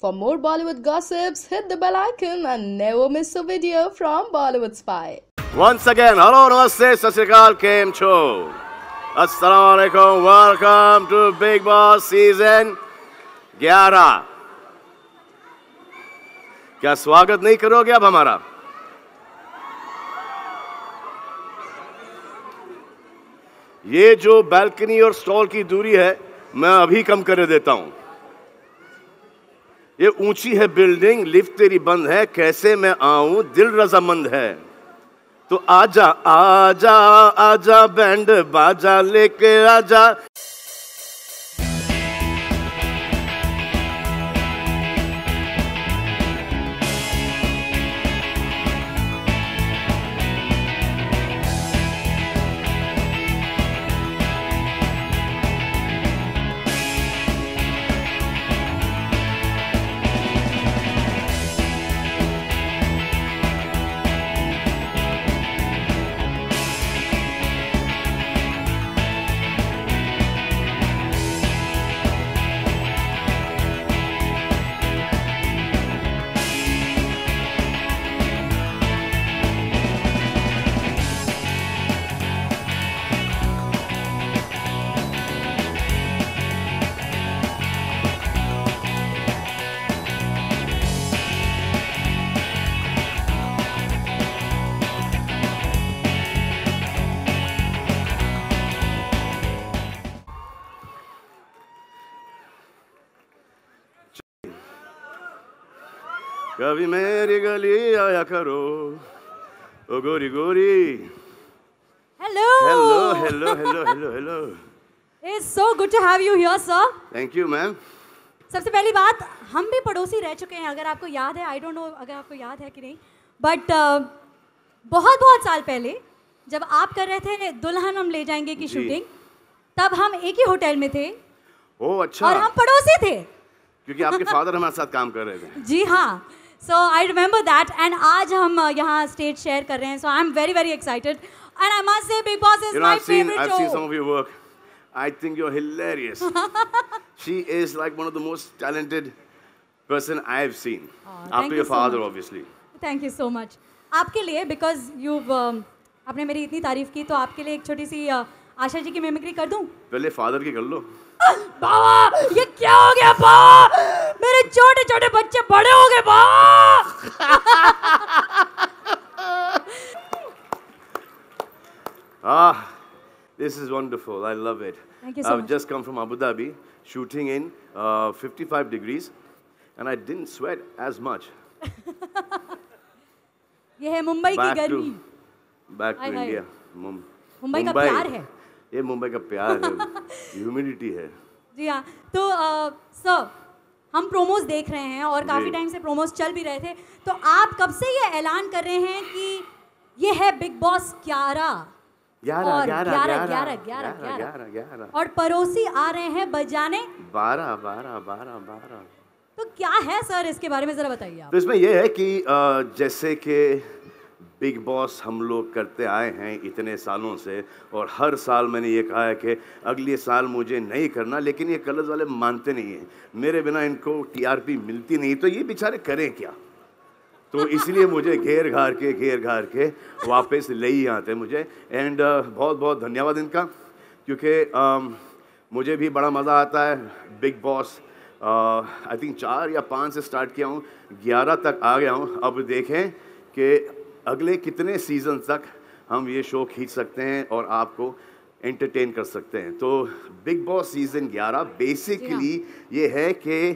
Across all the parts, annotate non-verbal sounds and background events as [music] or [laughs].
For more Bollywood gossips, hit the bell icon and never miss a video from Bollywood Spy. Once again, hello, namaste, sasikal, kem cho. Assalamualaikum, welcome to Big Boss Season 11. क्या स्वागत नहीं करोगे अब हमारा ये जो balcony और stall की दूरी है मैं अभी कम कर देता हूं ये ऊंची है बिल्डिंग लिफ्ट तेरी बंद है कैसे मैं आऊं दिल रजामंद है तो आजा आजा आजा बैंड बाजा लेके आजा आया करो ओ गोरी गोरी hello hello hello hello hello hello it's so good to have you here sir thank you ma'am सबसे पहली बात हम भी पड़ोसी रह चुके हैं अगर आपको याद है आई डोंट नो अगर आपको याद है कि नहीं बट uh, बहुत बहुत साल पहले जब आप कर रहे थे दुल्हन हम ले जाएंगे की शूटिंग तब हम एक ही होटल में थे ओ अच्छा और हम पड़ोसी थे क्योंकि आपके फादर [laughs] हमारे साथ काम कर रहे थे जी हाँ so I remember that and आज हम uh, यहाँ स्टेज शेयर कर रहे हैं so I am very very excited and I must say Bigg Boss is my favourite show some of your work I think you are hilarious she is like one of the most talented person I have seen after your father obviously thank you so much आपके लिए because you um, आपने मेरी इतनी तारीफ की तो आपके लिए एक छोटी सी uh, आशा जी की मेमिक्री कर दूं पहले फादर की कर लो बाबा ये क्या हो गया बाबा मेरे छोटे छोटे बच्चे बड़े हो गए बाबा ah this is wonderful i love it Thank you so i've much. just come from abu dhabi shooting in uh, 55 degrees and i didn't sweat as much ये है मुंबई की गर्मी back to India mumbai ka pyar hai ये मुंबई का प्यार है humidity है जी हाँ तो सर हम प्रोमोज देख रहे हैं और काफ़ी टाइम से प्रोमोज चल भी रहे थे तो आप कब से ये ऐलान कर रहे हैं कि ये है बिग बॉस ग्यारह और पड़ोसी आ रहे हैं बजाने बारह बारह बारह बारह तो क्या है सर इसके बारे में जरा बताइए तो इसमें यह है कि जैसे कि बिग बॉस हम लोग करते आए हैं इतने सालों से और हर साल मैंने ये कहा है कि अगले साल मुझे नहीं करना लेकिन ये कलर्स वाले मानते नहीं हैं मेरे बिना इनको टीआरपी मिलती नहीं तो ये बेचारे करें क्या तो इसलिए मुझे घेर घार के घेर घार के वापस ले ही आते मुझे एंड uh, बहुत बहुत धन्यवाद इनका क्योंकि um, मुझे भी बड़ा मज़ा आता है Bigg Boss I uh, think चार या पाँच से स्टार्ट किया हूँ ग्यारह तक आ गया हूँ अब देखें कि अगले कितने सीज़न तक हम ये शो खींच सकते हैं और आपको एंटरटेन कर सकते हैं तो बिग बॉस सीज़न 11 बेसिकली ये है कि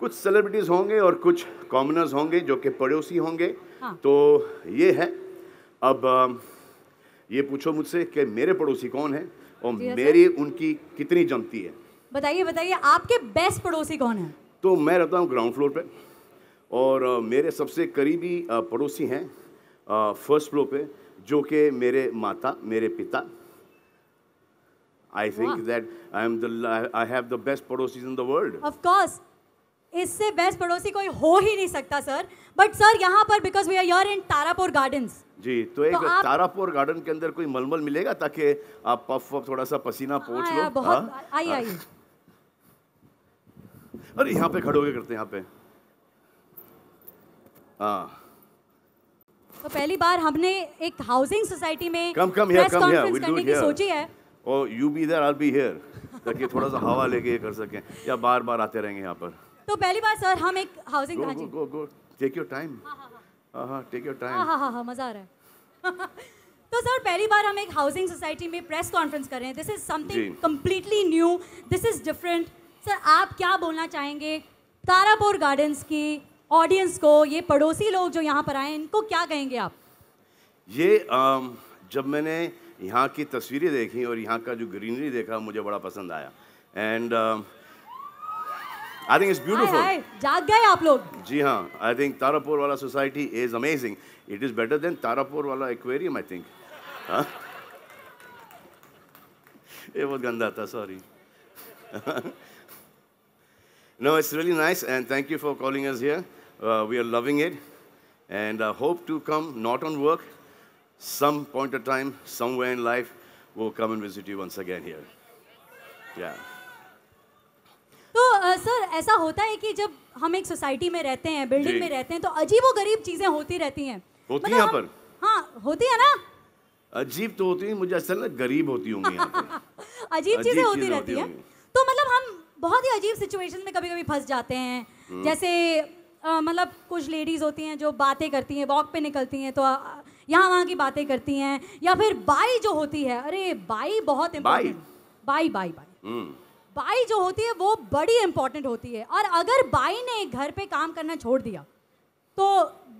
कुछ सेलिब्रिटीज़ होंगे और कुछ कॉमनर्स होंगे जो कि पड़ोसी होंगे हाँ। तो ये है अब ये पूछो मुझसे कि मेरे पड़ोसी कौन है और हाँ, मेरी उनकी कितनी जमती है बताइए बताइए आपके बेस्ट पड़ोसी कौन है तो मैं रहता हूँ ग्राउंड फ्लोर पे और मेरे सबसे करीबी पड़ोसी हैं फर्स्ट फ्लोर पे जो कि मेरे माता मेरे पिता I think that I am the I have the best पड़ोसीज in the world of course इससे बेस्ट पड़ोसी कोई हो ही नहीं सकता सर बट सर यहाँ पर because we are your in Tarapur garden ji तो एक तो तारापुर गार्डन के अंदर कोई मलमल मिलेगा ताकि आप पफ वफ थोड़ा सा पसीना पहुंच लो हाँ? बहुत आई हाँ? आई अरे यहाँ पे खड़ोगे करते हैं यहाँ पे हाँ तो पहली बार हमने एक हाउसिंग सोसाइटी में come come here, come conference we'll do की सोची है और you be there I be here ताकि थोड़ा सा हवा लेके ये कर सकें या बार बार आते रहेंगे यहाँ पर तो पहली बार सर हम एक हाउसिंग गो, जी go, go, take your time हाँ हाँ टेक योर टाइम हाँ हाँ हाँ मज़ा आ रहा है [laughs] तो सर पहली बार हम एक हाउसिंग सोसाइटी में प्रेस कॉन्फ्रेंस कर रहे हैं this is something completely new this is different sir आप क्या बोलना चाहेंगे तारापुर गार्डन्स की ऑडियंस को ये पड़ोसी लोग जो यहाँ पर आए इनको क्या कहेंगे आप ये जब मैंने यहाँ की तस्वीरें देखी और यहाँ का जो ग्रीनरी देखा मुझे बड़ा पसंद आया and I think it's beautiful जाग गए आप लोग जी हाँ आई थिंक तारापुर वाला society is amazing it is better than Tarapur वाला एक्वेरियम आई थिंक ये बहुत गंदा था sorry [laughs] no, it's really nice, and thank you for calling us here. Uh, we are loving it and uh, hope to come not on work. Some point of time, somewhere in life, we'll come and visit you once again here. Yeah. तो sir uh, ऐसा होता है कि जब हम एक society में रहते हैं बिल्डिंग में रहते हैं तो अजीब गरीब चीजें होती रहती हैं होती मतलब यहाँ पर हाँ होती है ना अजीब तो होती है मुझे असल ना गरीब होती होंगी यहाँ पर [laughs] अजीब चीजें होती रहती हैं तो मतलब हम बहुत ही अजीब सिचुएशन में कभी कभी फंस जाते हैं हम्म। जैसे मतलब कुछ लेडीज़ होती हैं जो बातें करती हैं वॉक पे निकलती हैं तो यहाँ वहाँ की बातें करती हैं या फिर बाई जो होती है अरे बाई बहुत इम्पोर्टेंट बाई बाई बाई बाई जो होती है वो बड़ी इम्पोर्टेंट होती है और अगर बाई ने घर पे काम करना छोड़ दिया तो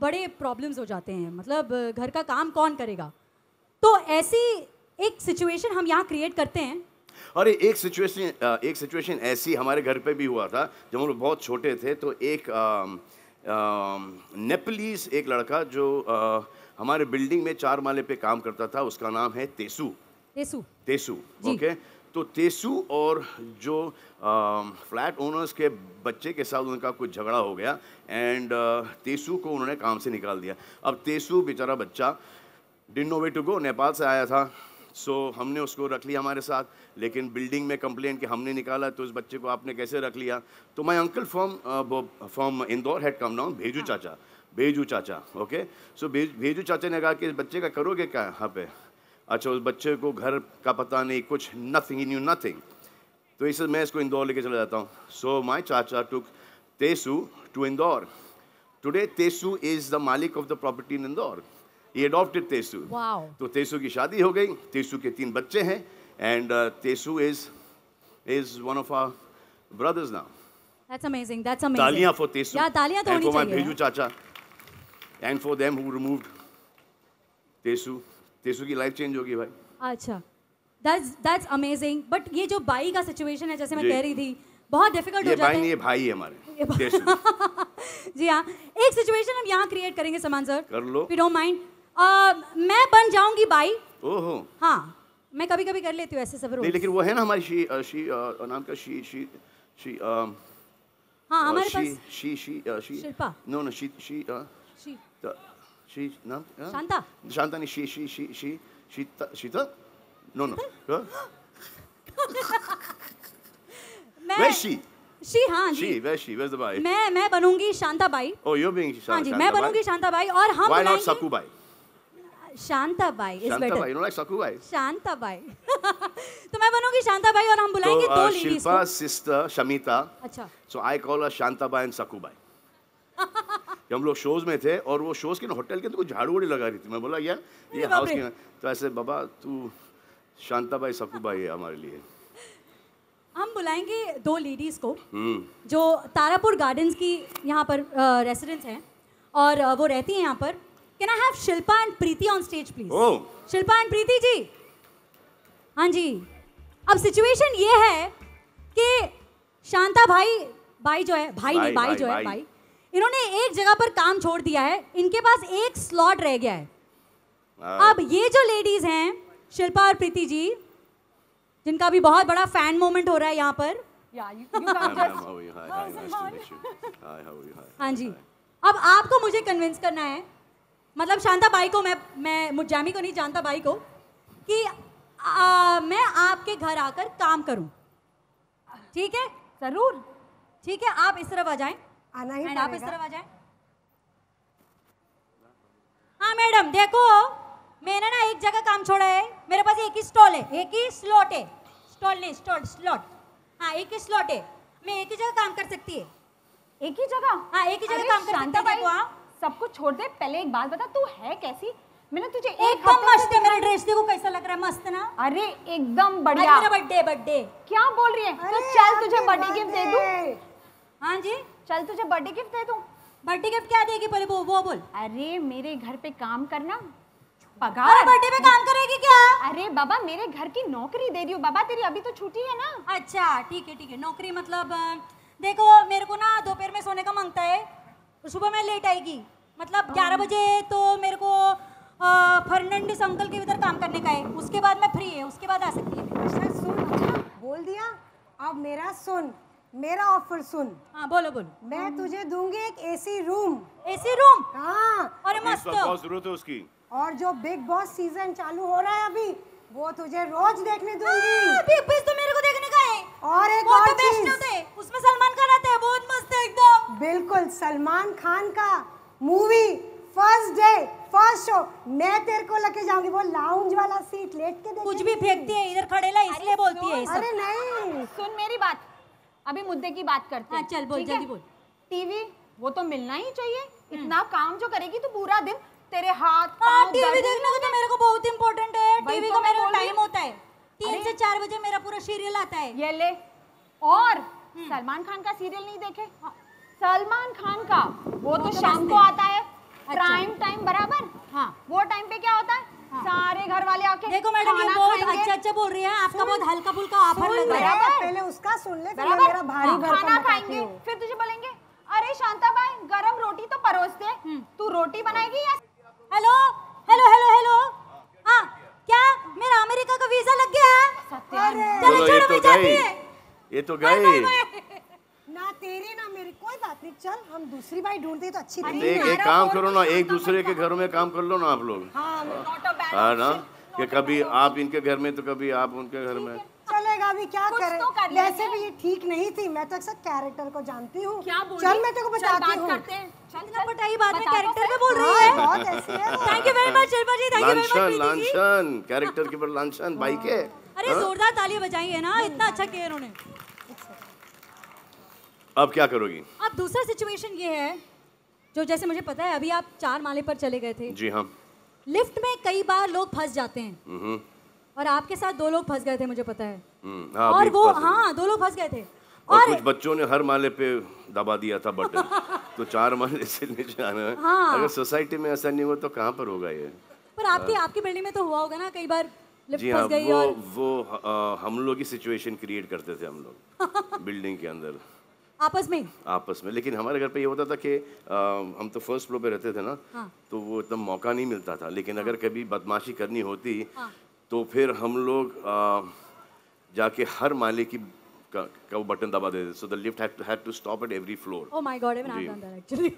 बड़े प्रॉब्लम्स हो जाते हैं मतलब घर का काम कौन करेगा तो ऐसी एक सिचुएशन हम यहाँ क्रिएट करते हैं अरे एक सिचुएशन एक सिचुएशन ऐसी हमारे घर पे भी हुआ था जब हम लोग बहुत छोटे थे तो एक आ, नेपलीज एक लड़का जो हमारे बिल्डिंग में चार माले पे काम करता था उसका नाम है तेसु तेसु तेसु ओके तो तेसु और जो फ्लैट ओनर्स के बच्चे के साथ उनका कुछ झगड़ा हो गया एंड तेसु को उन्होंने काम से निकाल दिया अब तेसु बेचारा बच्चा no way to go Nepal से आया था सो so, हमने उसको रख लिया हमारे साथ लेकिन बिल्डिंग में कंप्लेंट कि हमने निकाला तो उस बच्चे को आपने कैसे रख लिया तो my uncle from from Indore had come down Bheju हाँ। चाचा भेजू चाचा ओके सो भेजू चाचा ने कहा कि इस बच्चे का करोगे क्या यहाँ पे अच्छा उस बच्चे को घर का पता नहीं कुछ नथिंग इन यू नथिंग तो इसे मैं इसको इंदौर लेके चला जाता हूँ सो माई चाचा took Tesu to Indore today Tesu is the मालिक of the property in Indore he adopted Tesu तो तेसु की शादी हो गई तेसु के तीन बच्चे हैं and Tesu is is one of our brothers now That's amazing. That's amazing. Talia for Tesu. Yeah, Talia to And for my Bheju चाचा and for them who removed Tesu Tesu की लाइफ चेंज होगी भाई अच्छा दैट्स दैट्स अमेजिंग बट ये जो by का situation है जैसे मैं कह रही थी बहुत डिफिकल्ट हो जाता है ये भाई है हमारे [laughs] जी हाँ एक सिचुएशन हम यहाँ क्रिएट करेंगे समान सर कर लो वी डोंट माइंड आ, मैं बन जाऊंगी बाई ओहो हाँ मैं कभी कभी कर लेती हूँ ऐसे सब रोल लेकिन वो है ना हमारी शी शी नाम का शी शी शी हाँ हमारे पास शी शी शी शिल्पा नो नो शी शी शी शी नाम शांता शांता नहीं शी शी शी शी शीता नो नो मैं वैशी शी हाँ जी मैं मैं बनूंगी शांता बाई शांता oh, हाँ जी मैं बनूंगी शांता बाई और हम बनाएंगे सकू बाई शांता भाई Shantabai Shantabai you know like Sakhu भाई शांता भाई तो मैं बनूंगी शांता भाई और हम तो, बुलाएंगे uh, दो लेडीज शिल्पा सिस्टर शमिता अच्छा सो आई कॉल हर भाई एंड सकू भाई हम लोग शोज में थे और वो शोज के होटल के तो कुछ झाड़ू वाड़ी लगा रही थी मैं बोला यार ये हाउस के तो ऐसे बाबा तू शांता भाई सकू भाई है हमारे लिए हम बुलाएंगे दो लेडीज़ को हम्म। जो तारापुर गार्डन्स की यहाँ पर रेसिडेंट्स uh, हैं और uh, वो रहती हैं यहाँ पर Can I have Shilpa and Preeti on stage, please? Oh. Shilpa and Preeti जी हाँ जी अब सिचुएशन ये है कि शांता भाई भाई जो है भाई, भाई नहीं भाई, भाई जो भाई। है भाई इन्होंने एक जगह पर काम छोड़ दिया है इनके पास एक स्लॉट रह गया है हाँ. अब ये जो लेडीज हैं शिल्पा और प्रीति जी जिनका भी बहुत बड़ा फैन मोमेंट हो रहा है यहाँ पर हाँ जी अब आपको मुझे कन्विंस करना है मतलब शांता भाई को मैं मैं मुजामी को नहीं जानता भाई को कि आ, मैं आपके घर आकर काम करूं ठीक है जरूर ठीक है आप इस तरफ आ जाएं आना ही आप इस तरफ आ जाएं हाँ मैडम देखो मैंने ना एक जगह काम छोड़ा है मेरे पास एक ही स्टॉल है एक ही स्लॉट है स्टॉल नहीं स्टॉल स्लॉट हाँ एक ही स्लॉट है मैं एक ही जगह काम कर सकती है एक ही जगह हाँ एक ही जगह काम कर सकता है सब कुछ छोड़ दे पहले एक बात बता तू है कैसी मैंने तुझे एक एकदम मस्त है मेरा ड्रेस देखो कैसा लग रहा है मस्त ना अरे एकदम बढ़िया मेरा बर्थडे बर्थडे क्या बोल रही है तो चल तुझे बर्थडे गिफ्ट दे दूं हां जी चल तुझे बर्थडे गिफ्ट दे दूं बर्थडे गिफ्ट क्या देगी पहले वो वो बोल अरे मेरे घर पे काम करना पगार बर्थडे पे काम करेगी क्या अरे बाबा मेरे घर की नौकरी दे रही हूँ बाबा तेरी अभी तो छुट्टी है ना अच्छा ठीक है ठीक है नौकरी मतलब देखो मेरे को ना दोपहर में सोने का मांगता है और तो सुबह मैं लेट आएगी मतलब हाँ। ग्यारह बजे तो मेरे को फर्नांडिस अंकल के इधर काम करने का है उसके बाद मैं फ्री है उसके बाद आ सकती है अच्छा सुन अच्छा बोल दिया अब मेरा सुन मेरा ऑफर सुन हाँ बोलो बोलो मैं तुझे दूंगी एक एसी रूम एसी रूम हाँ अरे मस्त जरूरत है उसकी और जो बिग बॉस सीजन चालू हो रहा है अभी वो तुझे रोज देखने दूंगी बिग हाँ, बॉस तो मेरे को देखने का है और एक तो और चीज उसमें सलमान खान आते हैं बहुत मस्त है एकदम बिल्कुल सलमान खान का movie first day first show मैं तेरे को लेके जाऊंगी वो लाउंज वाला सीट लेट के कुछ भी फेंकती है इधर खड़े ला इसलिए बोलती है अरे नहीं सुन मेरी बात अभी मुद्दे की बात करते हैं हाँ, चल बोल जल्दी बोल टीवी वो तो मिलना ही चाहिए हम्म। इतना काम जो करेगी तो पूरा दिन तेरे हाथ हाँ, टीवी देखना तो मेरे को बहुत इंपॉर्टेंट है टीवी का मेरा टाइम होता है तीन से चार बजे मेरा पूरा सीरियल आता है ये ले और हम्म। सलमान खान का सीरियल नहीं देखे सलमान खान का वो तो, तो शाम को आता है प्राइम अच्छा। टाइम बराबर हाँ वो टाइम पे क्या होता है हाँ। सारे घर वाले आके देखो मैडम ये बहुत अच्छा अच्छा बोल रही है आपका बहुत हल्का फुल्का ऑफर लग रहा है पहले उसका सुन ले फिर मेरा भारी हाँ, खाना खाएंगे फिर तुझे बोलेंगे अरे शांता भाई गरम रोटी तो परोस दे हम्म। तू रोटी बनाएगी या हेलो हेलो हेलो हेलो क्या मेरा अमेरिका का वीजा लग गया है चलो तो ये तो गई ये तो गई ना तेरे ना मेरी कोई बात नहीं चल हम दूसरी बाई ढूंढते तो अच्छी देख एक, एक काम करो तो ना एक दूसरे के घरों में काम कर लो ना आप लोग हाँ, हाँ ना कि कभी आप इनके घर में तो कभी आप उनके घर में का अभी क्या करे तो कर वैसे भी ये ठीक नहीं थी मैं तो अक्सर कैरेक्टर को जानती हूँ चल मैं तेरे को बताती हूँ कैरेक्टर पे बोल रही हाँ, है बहुत ऐसी अब दूसरा सिचुएशन ये है जो जैसे मुझे पता है अभी आप चार माले पर चले गए थे जी हाँ लिफ्ट में कई बार लोग फंस जाते हैं हम्म। और आपके साथ दो लोग फंस गए थे मुझे पता है हाँ, और वो हाँ दोनों फंस गए थे और, कुछ बच्चों ने हर माले पे दबा दिया था बटन [laughs] तो चार माले से नीचे आना हाँ। अगर सोसाइटी में ऐसा नहीं हुआ तो कहाँ पर होगा ये पर आपके हाँ। आपकी बिल्डिंग में तो हुआ होगा ना कई बार जी हाँ गई वो और... वो आ, हम लोग ही सिचुएशन क्रिएट करते थे हम लोग [laughs] बिल्डिंग के अंदर आपस में आपस में लेकिन हमारे घर पे ये होता था कि हम तो फर्स्ट फ्लोर पे रहते थे ना हाँ। तो वो एकदम मौका नहीं मिलता था लेकिन अगर कभी बदमाशी करनी होती तो फिर हम लोग जाके हर माले की का, वो बटन दबा देते so the lift had to had to stop at every floor oh my god even I have done that actually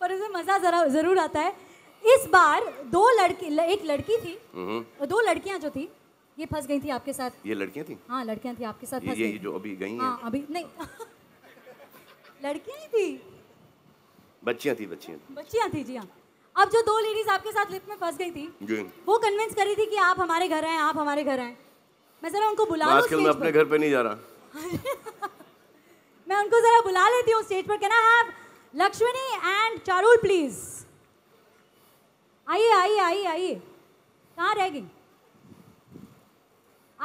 पर उसमें मजा जरा जरूर आता है इस बार दो लड़की एक लड़की थी हम्म। दो लड़कियां जो थी ये फंस गई थी आपके साथ ये लड़कियां थी हाँ लड़कियां थी आपके साथ ये, ये जो अभी गई हैं हाँ, अभी नहीं [laughs] लड़कियां ही थी बच्चियां थी बच्चियां बच्चियां थी जी हाँ अब जो दो लेडीज आपके साथ लिफ्ट में फंस गई थी वो कन्विंस कर रही थी कि आप हमारे घर आए आप हमारे घर आए मैं जरा उनको बुला आजकल मैं अपने घर पे नहीं जा रहा [laughs] मैं उनको जरा बुला लेती हूँ स्टेज पर can I have Lakshmani and Charul please आइए आइए आइए आइए कहाँ रह गई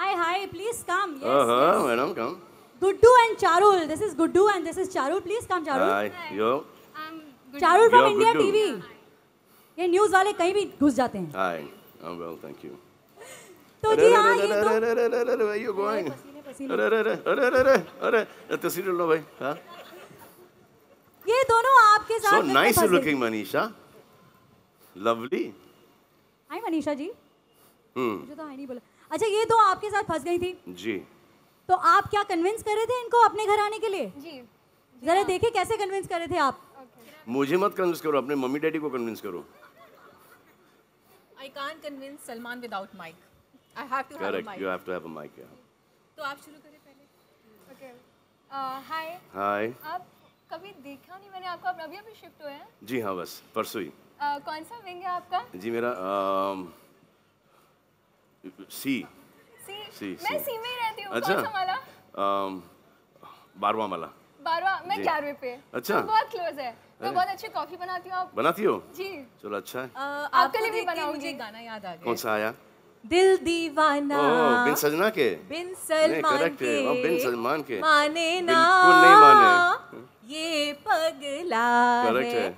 आई हाय प्लीज कम हाँ, हाँ, madam come Guddu and Charul this is Guddu and this is Charul please come Charul yo Charul from India TV ये न्यूज़ वाले कहीं भी घुस जाते हैं hi I am well thank you तो जी हां ये तो अरे अरे अरे अरे भाई यू गोइंग अरे अरे अरे अरे अरे अरे लो भाई हां ये दोनों आपके साथ so nice looking Manisha lovely hi Manisha ji hmm मुझे तो हाय नहीं बोला अच्छा ये आपके साथ फंस गई थी जी तो आप क्या कन्विंस कर रहे थे इनको अपने घर आने के लिए जी जरा देखिए कैसे कन्विंस कर रहे थे आप मुझे मत कन्विंस करो अपने मम्मी डैडी को कन्विंस करो I can't convince Salman without mike I have to Correct. have a mic. You have to have a mic, yeah. तो आप शुरू करें पहले Okay. Uh, hi. Hi. आप कभी देखा नहीं मैंने आपको अभी अभी शिफ्ट हुए हैं जी हाँ बस परसों ही uh, कौन सा विंग है आपका जी मेरा सी सी सी मैं सी में ही रहती हूँ अच्छा कौन सा माला? um, बारवा माला. बारवा मैं ग्यारहवें पे अच्छा तो बहुत क्लोज है मैं बहुत अच्छी कॉफी बनाती हूँ आप बनाती हो जी चलो अच्छा है आपके लिए भी बनाऊंगी गाना याद आ गया कौन सा आया दिल दीवाना ओ, बिन सजना के बिन सलमान के ओ, बिन सलमान के माने ना माने ये पगला है,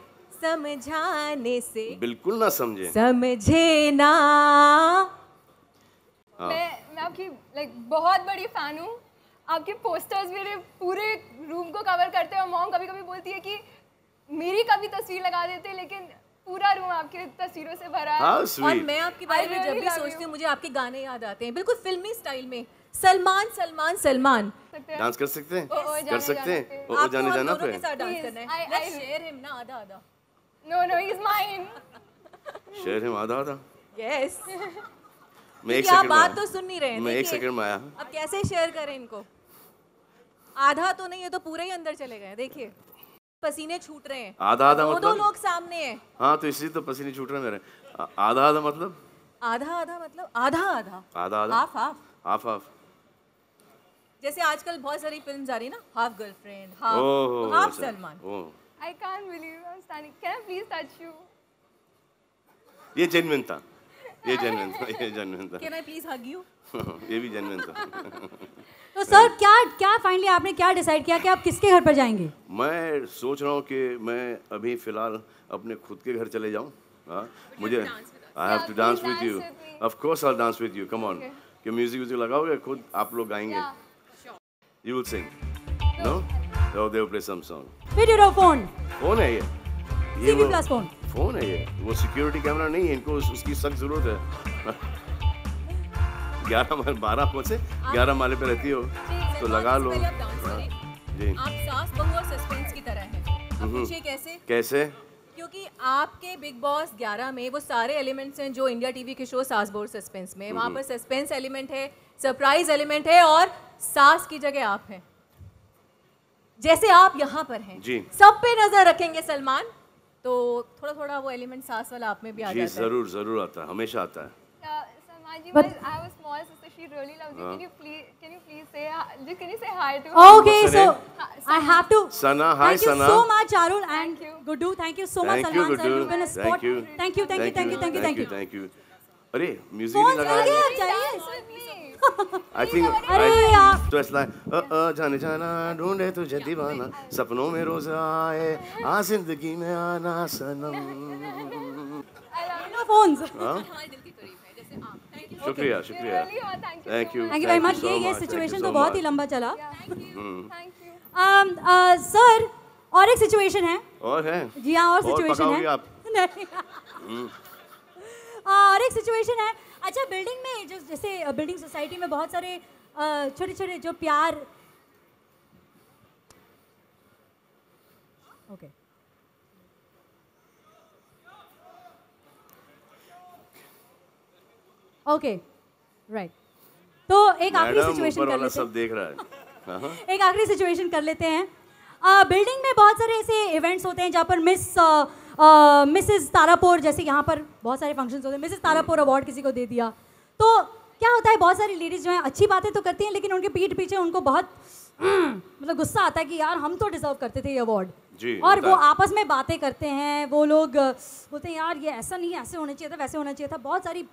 समझाने से बिल्कुल ना समझे समझे ना हाँ। मैं मैं आपकी लाइक बहुत बड़ी फैन हूँ आपके पोस्टर्स मेरे पूरे रूम को कवर करते हैं और मॉम कभी कभी बोलती है कि मेरी कभी तस्वीर लगा देते लेकिन पूरा रूम आपके तस्वीरों से भरा है हाँ, और मैं आपके बारे में जब भी सोचती हूँ मुझे आपके गाने याद आते हैं बिल्कुल फिल्मी स्टाइल में सलमान सलमान सलमान डांस कर सकते हैं कर सकते हैं ओ जाने जाना पे डांस शेयर हिम ना आधा आधा no no he is mine share him आधा आधा यस [laughs] मैं एक सेकंड बात तो सुन नहीं रहे मैं एक सेकंड में आया अब कैसे शेयर करें इनको आधा तो नहीं है तो पूरे ही अंदर चले गए देखिए पसीने छूट रहे हैं आधा आधा मतलब दो लोग सामने हैं हाँ तो इसलिए तो पसीने छूट रहे मेरे आधा आधा मतलब आधा आधा मतलब आधा आधा आधा आधा हाफ हाफ हाफ हाफ जैसे आजकल बहुत सारी फिल्म्स आ रही है ना हाफ गर्लफ्रेंड हाफ हाफ अच्छा। Salman I can't believe I am standing can I please touch you ये जेन्युइन था ये जेन्युइन था ये जेन्युइन था can I please hug you ये भी जेन्युइन था [laughs] तो सर क्या क्या फाइनली आपने क्या डिसाइड किया कि आप किसके घर पर जाएंगे मैं सोच रहा हूँ कि मैं अभी फिलहाल अपने खुद के घर चले जाऊँ हाँ, मुझे I have to dance with you of course I dance with you come on कि म्यूजिक व्यूजिक लगाओगे खुद आप लोग गाएंगे you will sing no they play some song video phone phone है ये ये फोन फोन है ये वो सिक्योरिटी कैमरा नहीं है इनको उसकी सख्त जरूरत है ग्यारह बारह पहुँचे ग्यारह माले पे रहती हो तो लगा लो हाँ, जी आप सास बहू और सस्पेंस की तरह हैं हम्म। कैसे कैसे क्योंकि आपके बिग बॉस 11 में वो सारे एलिमेंट्स हैं जो इंडिया टीवी के शो सास बोर सस्पेंस में वहाँ हम्म। पर सस्पेंस एलिमेंट है सरप्राइज एलिमेंट है और सास की जगह आप हैं जैसे आप यहाँ पर हैं जी सब पे नजर रखेंगे सलमान तो थोड़ा थोड़ा वो एलिमेंट सास वाला आप में भी आ जाता है जरूर जरूर आता है हमेशा आता है And you but, guys, I have a small sister. She really loves you. Can you please, can you please say, can you say hi to her? Okay, so I have to. Sana, hi Sana. Thank you so much, Arul and Gudu. Thank you so much, Salman sir. You've been a spot. Thank you, thank you, thank you, thank you, thank you, thank you. Thank you. अरे music नहीं लगाया I think तो ऐसा जाने जाना ढूंढे तुझे दीवाना सपनों में रोज आए आ जिंदगी में आना सनम फोन्स शुक्रिया शुक्रिया thank you thank you very much ये ये सिचुएशन तो बहुत ही लंबा चला सर hmm. um, uh, और एक सिचुएशन है और है जी हाँ और सिचुएशन है [laughs] नहीं hmm. और एक सिचुएशन है अच्छा बिल्डिंग में जो जैसे बिल्डिंग uh, सोसाइटी में बहुत सारे uh, छोटे छोटे जो प्यार ओके okay. ओके राइट तो एक आखिरी सिचुएशन कर लेते सब देख रहा है [laughs] एक आखिरी सिचुएशन कर लेते हैं आ, बिल्डिंग में बहुत सारे ऐसे इवेंट्स होते हैं जहाँ पर मिस मिसेस तारापुर जैसे यहाँ पर बहुत सारे फंक्शंस होते हैं मिसेस तारापुर अवार्ड किसी को दे दिया तो क्या होता है बहुत सारी लेडीज़ जो हैं अच्छी बातें तो करती हैं लेकिन उनके पीठ पीछे उनको बहुत मतलब गुस्सा आता है कि यार हम तो डिजर्व करते थे ये अवार्ड और वो आपस में बातें करते हैं वो लोग बोलते हैं यार ये ऐसा नहीं ऐसे होना चाहिए था वैसे होना चाहिए था बहुत सारी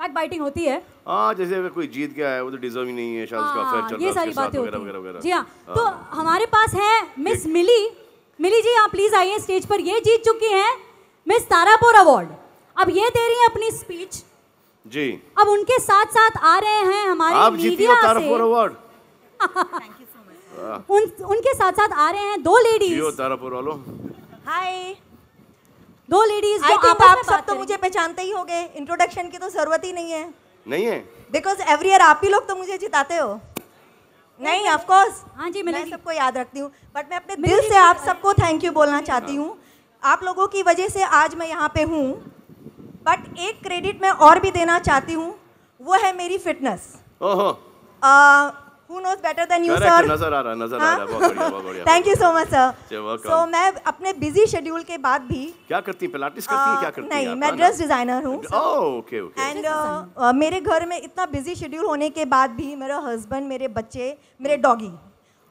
बैक बाइटिंग होती है आ, हाँ, जैसे अगर कोई जीत गया है वो तो डिजर्व ही नहीं है शायद उसका अफेयर हाँ, चल ये सारी बातें होती है जी हाँ, हाँ तो हमारे पास है मिस मिली मिली जी आप प्लीज आइए स्टेज पर ये जीत चुकी हैं मिस तारापुर अवार्ड अब ये दे रही है अपनी स्पीच जी अब उनके साथ साथ आ रहे हैं हमारे आप media Tarapur award thank you so उन, उनके साथ साथ आ रहे हैं दो लेडीज जी तारापुर वालों हाय दो लेडीज जो आप आप सब तो मुझे पहचानते ही होंगे इंट्रोडक्शन की तो जरूरत ही नहीं है नहीं है बिकॉज एवरी ईयर आप ही लोग तो मुझे जिताते हो नहीं ऑफ कोर्स हाँ जी मैं सबको याद रखती हूँ बट मैं अपने दिल से आप सबको थैंक यू बोलना चाहती हूँ हाँ। आप लोगों की वजह से आज मैं यहाँ पे हूँ बट एक क्रेडिट मैं और भी देना चाहती हूँ वो है मेरी फिटनेस ओहो who knows better than you Correct, sir नजर आ रहा नजर हाँ? आ रहा बहुत बढ़िया बहुत बढ़िया thank you so much sir so मैं अपने busy schedule के बाद भी क्या करती हैं पिलाटिस करती हैं क्या करती हैं नहीं मैं ड्रेस डिजाइनर हूँ ओके ओके एंड मेरे घर में इतना बिजी शेड्यूल होने के बाद भी मेरा हस्बैंड मेरे बच्चे मेरे डॉगी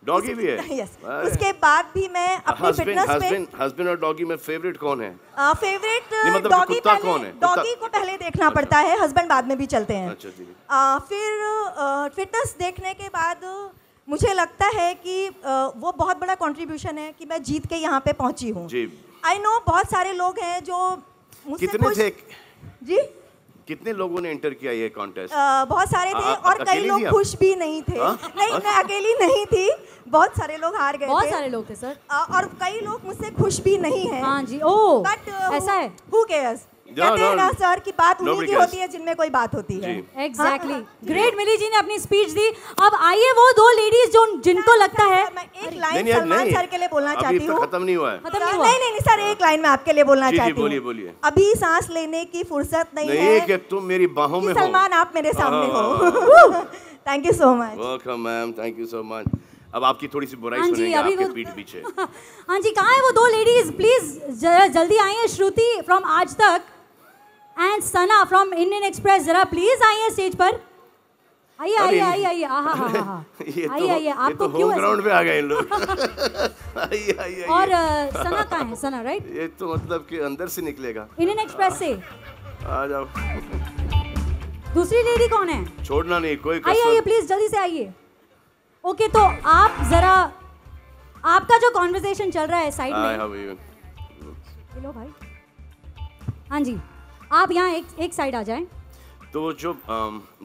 डॉगी भी है यस [laughs] उसके बाद भी मैं अपने फिटनेस husband, में हस्बैंड और डॉगी में फेवरेट कौन है फेवरेट डॉगी मतलब पहले कौन है डॉगी को पहले देखना अच्छा। पड़ता है हस्बैंड बाद में भी चलते हैं अच्छा जी आ, फिर फिटनेस देखने के बाद मुझे लगता है कि वो बहुत बड़ा कंट्रीब्यूशन है कि मैं जीत के यहाँ पे पहुँची हूँ आई नो बहुत सारे लोग हैं जो मुझसे कितने थे जी कितने लोगों ने एंटर किया ये कॉन्टेस्ट बहुत सारे थे आ, और कई लोग खुश भी नहीं थे आ? हाँ? नहीं मैं हाँ? अकेली नहीं थी बहुत सारे लोग हार गए बहुत सारे लोग थे सर और कई लोग मुझसे खुश भी नहीं है हाँ जी ओ बट ऐसा है हु केयर्स कहते हैं ना सर की बात उन्हीं की होती है जिनमें कोई बात होती है एग्जैक्टली ग्रेट हाँ, हाँ, मिली जी ने अपनी स्पीच दी अब आइए वो दो लेडीज जो जिनको लगता है एक लाइन सलमान सर के लिए बोलना चाहती तो हूँ खत्म नहीं हुआ है नहीं नहीं सर हाँ। एक लाइन में आपके लिए बोलना चाहती हूँ अभी सांस लेने की फुर्सत नहीं है तुम मेरी बाहों में सलमान आप मेरे सामने हो thank you so much welcome ma'am thank you so much अब आपकी थोड़ी सी बुराई सुनेंगे आपके पीठ पीछे [laughs] हाँ जी कहाँ है वो दो लेडीज प्लीज जल्दी आई है श्रुति from Aaj Tak and Sana from Indian Express जरा प्लीज आइए स्टेज पर आइए आइए आइए [laughs] तो तो [laughs] आइए आइए आइए आपको क्यों ग्राउंड पे आ गए इन लोग आइए आइए और सना कहाँ है सना राइट ये तो मतलब कि अंदर से निकलेगा इंडियन एक्सप्रेस से आ जाओ दूसरी लेडी कौन है छोड़ना नहीं कोई आइए आइए प्लीज जल्दी से आइए ओके तो आप जरा आपका जो कॉन्वर्सेशन चल रहा है साइड में हेलो भाई हाँ जी आप यहाँ एक एक साइड आ जाएं तो जो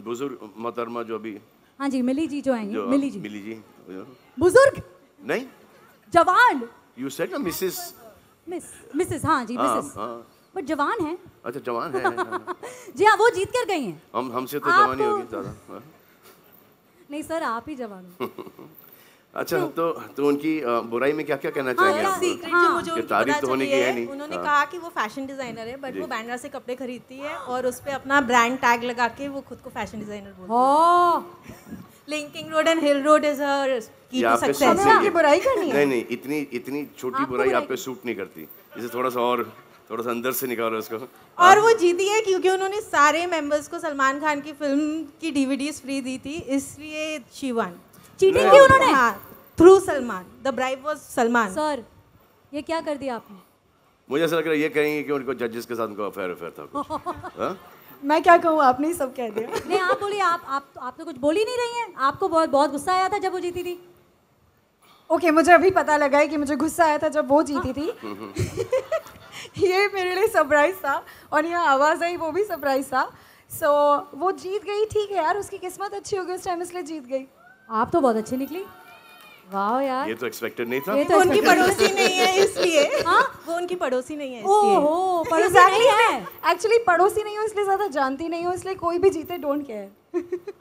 बुजुर्ग मोहतरमा जो अभी हाँ जी मिली जी जो आएंगे जो, मिली जी मिली जी बुजुर्ग नहीं जवान यू सेड ना मिसेस मिस मिसेस हाँ जी मिसेस हाँ, बट हाँ। जवान है अच्छा जवान है हाँ. हाँ। [laughs] जी हाँ वो जीत कर गई हैं हम हमसे तो जवान ही होगी ज़्यादा [laughs] नहीं सर आप ही जवान [laughs] अच्छा तो तो, तो उनकी बुराई में क्या क्या कहना हाँ, चाहेंगे हाँ, सीक्रेट हाँ, जो मुझे तारीफ तो होने है नहीं उन्होंने हाँ. कहा कि वो फैशन डिजाइनर है बट वो बैंड्रा से कपड़े खरीदती है और उस पर अपना ब्रांड टैग लगा के वो खुद को फैशन डिजाइनर बोलती है Linking Road and Hill Road is her key to success आपकी बुराई करनी है नहीं नहीं इतनी इतनी छोटी बुराई आप पे सूट नहीं करती इसे थोड़ा सा और थोड़ा सा अंदर से निकालो उसको और हाँ। वो जीती है क्योंकि उन्होंने सारे मेंबर्स को सलमान खान की फिल्म की डीवीडीज फ्री दी थी इसलिए शी वन चीटिंग की उन्होंने हाँ through Salman the brave was Salman sir ये क्या कर दिया आपने मुझे ऐसा लग रहा है ये कहेंगे कि उनको जजेस के साथ उनका अफेयर अफेयर था कुछ [laughs] हाँ? मैं क्या कहूँ आपने ही सब कह दिया नहीं आप बोलिए आप आप तो- आप तो कुछ बोल ही नहीं रही हैं आपको बहुत बहुत गुस्सा आया था जब वो जीती थी ओके okay, मुझे अभी पता लगा है कि मुझे गुस्सा आया था जब वो जीती थी [laughs] ये मेरे लिए सरप्राइज था और यहाँ आवाज़ आई वो भी सरप्राइज था सो so, वो जीत गई ठीक है यार उसकी किस्मत अच्छी होगी उस टाइम इसलिए जीत गई आप तो बहुत अच्छी निकली वाह यार ये तो एक्सपेक्टेड नहीं था ये तो उनकी पड़ोसी नहीं है इसलिए हाँ वो उनकी पड़ोसी नहीं है ओहो पड़ोसी नहीं है एक्चुअली पड़ोसी नहीं हूँ इसलिए ज्यादा जानती नहीं हूँ इसलिए कोई भी जीते डोंट केयर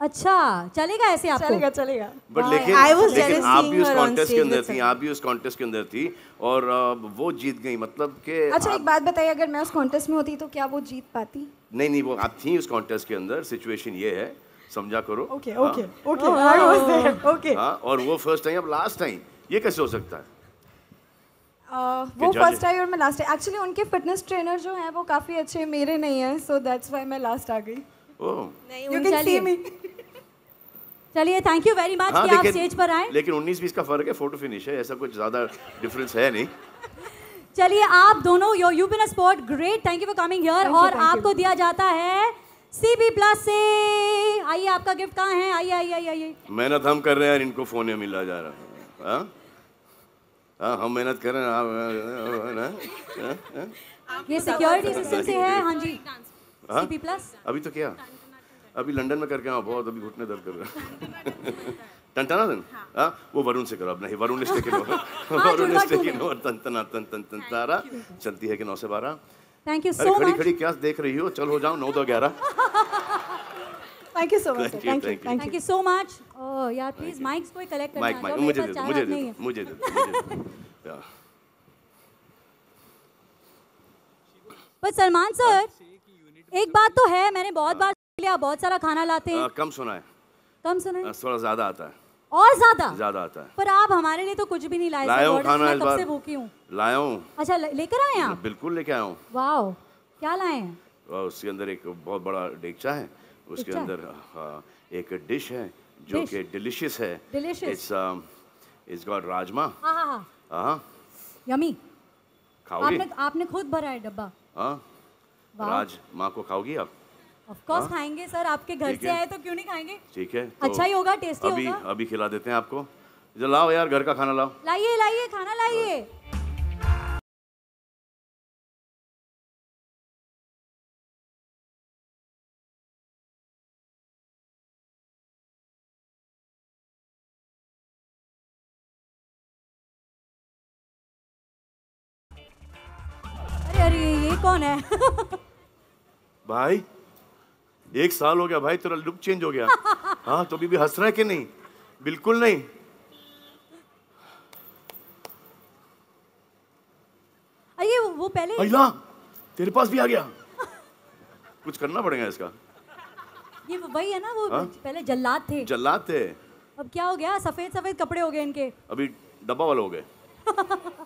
अच्छा चलेगा ऐसे आपको चलेगा चलेगा बट लेकिन लेकिन आप भी उस कॉन्टेस्ट के अंदर थी आप भी उस कॉन्टेस्ट के अंदर थी और वो जीत गई मतलब के अच्छा एक बात बताइए अगर मैं उस कॉन्टेस्ट में होती तो क्या वो जीत पाती नहीं नहीं वो आप थी उस कॉन्टेस्ट के अंदर सिचुएशन ये है समझा करो okay okay okay I was there okay और वो फर्स्ट टाइम अब लास्ट टाइम ये कैसे हो सकता है Uh, वो फर्स्ट आई और मैं लास्ट आई एक्चुअली उनके फिटनेस ट्रेनर जो हैं वो काफ़ी अच्छे मेरे नहीं हैं सो दैट्स व्हाई मैं लास्ट आ गई यू कैन सी मी चलिए थैंक यू वेरी मच कि आप स्टेज पर आए लेकिन 19 20 का फर्क है फोटो फिनिश है ऐसा कुछ ज़्यादा डिफरेंस है नहीं चलिए आप दोनों you been a spot great thank you for coming here और आपको दिया जाता है सीबी प्लस से आइए आपका गिफ्ट कहाँ है आइए आइए आइए आइए मेहनत हम कर रहे हैं इनको फोन में मिला जा रहा है हाँ? हाँ हम मेहनत कर रहे हैं आप हाँ, हाँ, ये सिक्योरिटी सिस्टम से है हाँ जी सीबी प्लस अभी तो क्या अभी लंदन में करके हाँ बहुत अभी घुटने दर्द कर रहे हैं टंटना दिन हाँ वो वरुण से करो अब नहीं वरुण स्टेकिन [laughs] वरुण स्टेकिन और तन तना तन तन तन तारा चलती है कि नौ से बारह थैंक यू सो मच खड़ी खड़ी क्या देख रही हो चल हो जाओ नौ दो ग्यारह thank you so much thank you thank you so much यार प्लीज माइक्स को कलेक्ट करना माइक माइक मुझे दे मुझे दे मुझे दे [laughs] पर सलमान सर हाँ? एक बात तो है मैंने बहुत हाँ। बार लिया बहुत सारा खाना लाते हैं हाँ, कम सुना है कम सुना है थोड़ा ज्यादा आता है और ज्यादा ज्यादा आता है पर आप हमारे लिए तो कुछ भी नहीं लाए लाए खाना इस बार भूखी हूँ लाया हूँ अच्छा लेकर आए आप बिल्कुल लेके आया हूँ वाह क्या लाए हैं उसके अंदर एक बहुत बड़ा डेगचा है उसके अंदर हाँ, एक डिश है जो कि डिलीशियस है इट्स इट्स गॉट राजमा हाँ, हाँ, हाँ। यमी खाओगी आपने, आपने खुद भरा है डब्बा हाँ राज माँ को खाओगी आप ऑफ कोर्स हाँ। खाएंगे सर आपके घर से आए तो क्यों नहीं खाएंगे ठीक है तो अच्छा ही होगा टेस्टी अभी होगा। अभी खिला देते हैं आपको जो लाओ यार घर का खाना लाओ लाइए लाइए खाना लाइए हाँ। अरे अरे ये कौन है [laughs] भाई एक साल हो गया भाई तेरा लुक चेंज हो गया [laughs] हाँ तो अभी भी हंस रहा है कि नहीं बिल्कुल नहीं अरे वो पहले अहिला तेरे पास भी आ गया [laughs] कुछ करना पड़ेगा इसका ये वही है ना वो हा? पहले जल्लाद थे जल्लाद थे अब क्या हो गया सफेद सफेद कपड़े हो गए इनके अभी डब्बा वाले हो गए [laughs]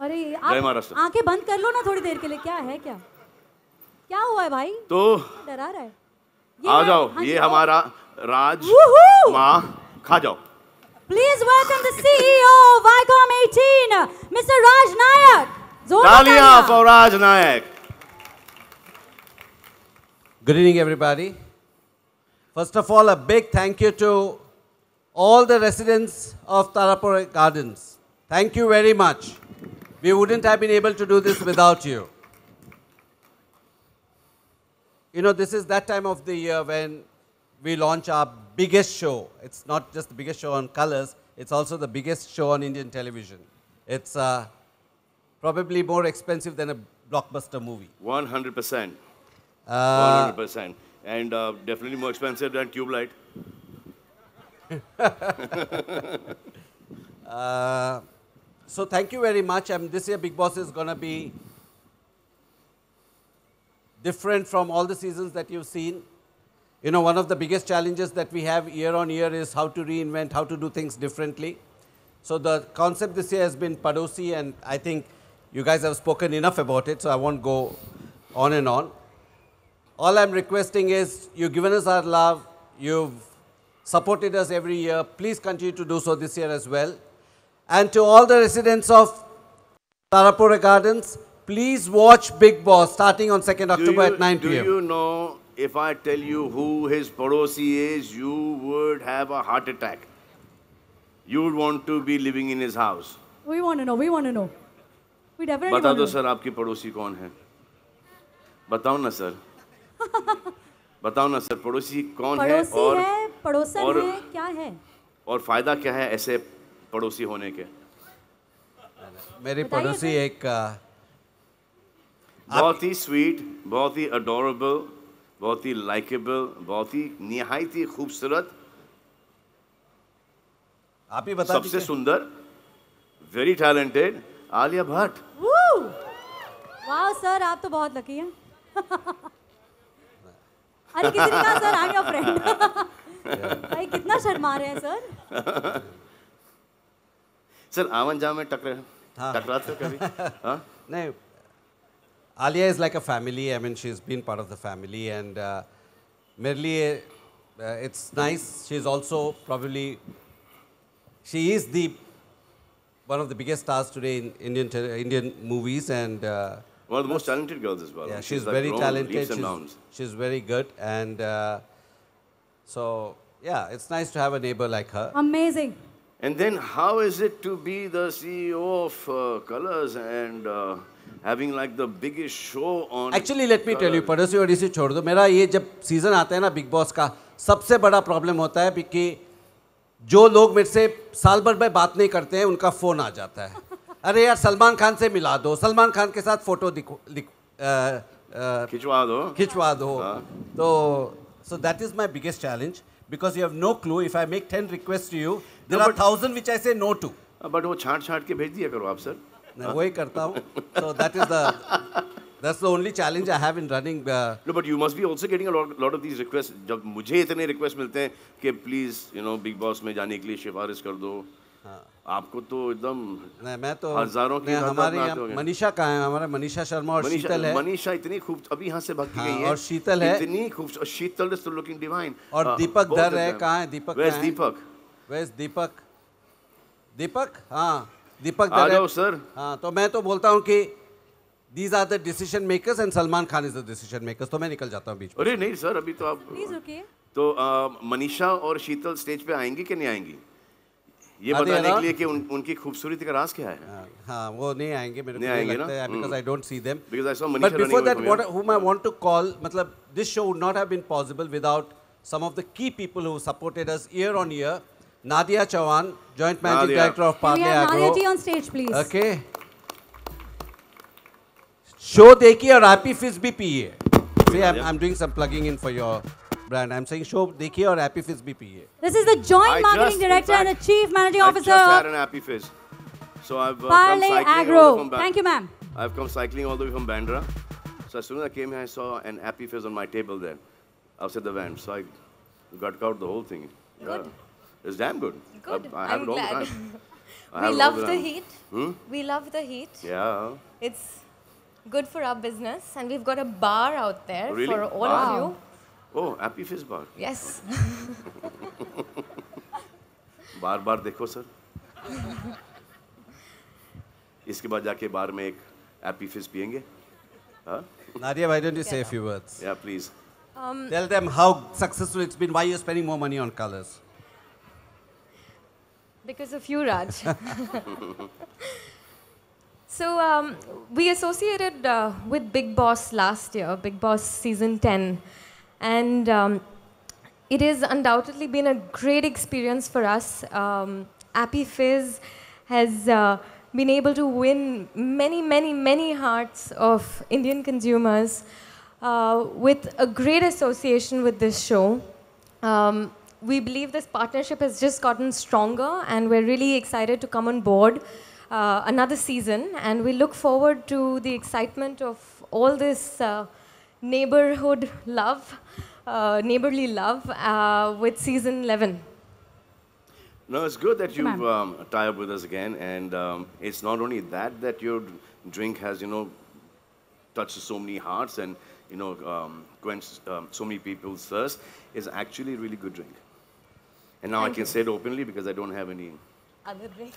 अरे आप आंखें बंद कर लो ना थोड़ी देर के लिए क्या है क्या क्या हुआ है भाई तो डरा रहा है ये आ जाओ हाँ ये हमारा राज माँ खा जाओ Please welcome the CEO of Viacom 18, Mr. Raj Nayak. Talia for Raj Nayak. Good evening, everybody. First of all, a big thank you to all the residents of Tarapore Gardens. Thank you very much. We wouldn't have been able to do this without you. You know, this is that time of the year when we launch our biggest show. It's not just the biggest show on colors, it's also the biggest show on Indian television. It's uh, probably more expensive than a blockbuster movie. 100%. Uh, 100%. And uh, definitely more expensive than Tube Light. [laughs] Uh, so thank you very much. mean, this year Big Boss is going to be different from all the seasons that you've seen. You know, one of the biggest challenges that we have year on year is how to reinvent, how to do things differently. So the concept this year has been Padosi, and I think you guys have spoken enough about it, so I won't go on and on. All I'm requesting is you've given us our love, you've supported us every year. Please continue to do so this year as well and to all the residents of Tarapura Gardens, please watch Big Boss starting on 2nd October you, at 9 p.m. Do you know if I tell you who his parosi is, you would have a heart attack. You would want to be living in his house. We want to know, we want to know. We definitely बता दो sir आपके पड़ोसी कौन है बताओ ना sir. बताओ [laughs] ना sir पड़ोसी कौन है और और, और फायदा क्या है ऐसे पड़ोसी होने के मेरी पड़ोसी एक बहुत ही स्वीट बहुत ही अडोरेबल बहुत ही लाइकेबल बहुत ही निहायत ही खूबसूरत आप ही बता सबसे सुंदर वेरी टैलेंटेड आलिया भट्ट वाह सर आप तो बहुत लकी हैं अरे किसी ने कहा सर आई योर फ्रेंड भाई कितना शर्मा रहे हैं सर [laughs] सर आवन जाम में टकरा हाँ. टकराते हो कभी [laughs] हाँ नहीं Alia is like a family I mean she is been part of the family and मेरे लिए it's nice she is also probably she is one of the biggest stars today in Indian Indian movies and uh, one of the most talented girls as well. Yeah, she's, she's like very talented. She's, she's, very good and uh, so yeah, it's nice to have a neighbor like her. Amazing. And then how is it to be the CEO of uh, Colors and uh, having like the biggest show on Actually let me tell you पड़ोसी और इसी छोड़ दो मेरा ये जब season आता है ना बिग बॉस का सबसे बड़ा प्रॉब्लम होता है कि जो लोग मेरे से साल भर में बात नहीं करते हैं उनका फ़ोन आ जाता है अरे यार सलमान खान से मिला दो सलमान खान के साथ फ़ोटो दिखो खिंचवा दो खिंचवा दो हाँ। तो so that is my biggest challenge because you have no clue if I make ten request you there are thousand which I say no to. But uh, वो छाट छाट के भेज दिया करो आप सर मैं वही करता हूँ so that is the That's the only challenge I have in running. Uh, no, but you must be also getting a lot, lot of जब मुझे इतने रिक्वेस्ट मिलते हैं कि please you know Bigg Boss में जाने के लिए सिफारिश कर दो. हाँ. आपको तो एकदम नहीं मैं तो हजारों की हमारे मनीषा कहाँ है हमारा मनीषा शर्मा और मनीशा, शीतल है मनीषा इतनी खूब अभी यहाँ से भाग हाँ, गई है और शीतल है इतनी खूब शीतल इज लुकिंग डिवाइन और हाँ, दीपक धर है कहाँ है दीपक दीपक वेस दीपक दीपक हाँ दीपक आ जाओ सर हाँ तो मैं तो बोलता हूँ कि these are the decision makers and Salman Khan is the decision makers तो मैं निकल जाता हूँ बीच अरे नहीं सर अभी तो आप प्लीज ओके तो मनीषा और शीतल स्टेज पे आएंगी कि नहीं आएंगी ये हाँ, बताने के लिए कि उन, उनकी खूबसूरती का राज क्या है हाँ, हाँ वो नहीं आएंगे मेरे नहीं आएंगे लगता है because I don't see them because I saw Manisha but before that what um I want to call मतलब this show would not have been possible without some of the key people who supported us year on year Nadia Chawan, Joint Managing Nadia. Director of Parle Agro. Nadia ji on stage, please. Okay. Show देखिए और Happy Fizz भी पिए. See, I'm, I'm doing some plugging in for your brand. I'm saying show देखिए और Happy Fizz भी पिए. This is the Joint I Marketing just, Director fact, and the Chief Managing I Officer. I just had an happy fizz. So I've uh, come cycling Agro. All the way from Thank you, ma'am. I've come cycling all the way from Bandra. So as soon as I came here, I saw an happy fizz on my table there outside the van. So I got out the whole thing. Good. Yeah. It's damn good. Good. I, I have I'm it all glad. the time. [laughs] I we love the, the heat. Hmm? We love the heat. Yeah. It's good for our business, and we've got a bar out there really? for all of you. Oh, happy fizz bar. Yes. [laughs] bar, bar sir. Iske baad jaake bar mein ek happy एप्पी फिज पियेंगे Nadia, why don't you say a few words? Yeah, please. Um, Tell them how successful it's been, why you're spending more money on colors. Because of you, Raj. [laughs] so um, we associated uh, with Big Boss last year, Big Boss season 10. And um, it has undoubtedly been a great experience for us. Um, Appy Fizz has uh, been able to win many, many, many hearts of Indian consumers uh, with a great association with this show. Um, we believe this partnership has just gotten stronger and we're really excited to come on board uh, another season and we look forward to the excitement of all this uh, neighborhood love, uh, neighborly love uh, with season 11. No, it's good that you've um, tied up with us again and um, it's not only that that your drink has, you know, touched so many hearts and you know, um, um, so many people's thirst is actually a really good drink. And now Thank I can you. say it openly because I don't have any. Other break.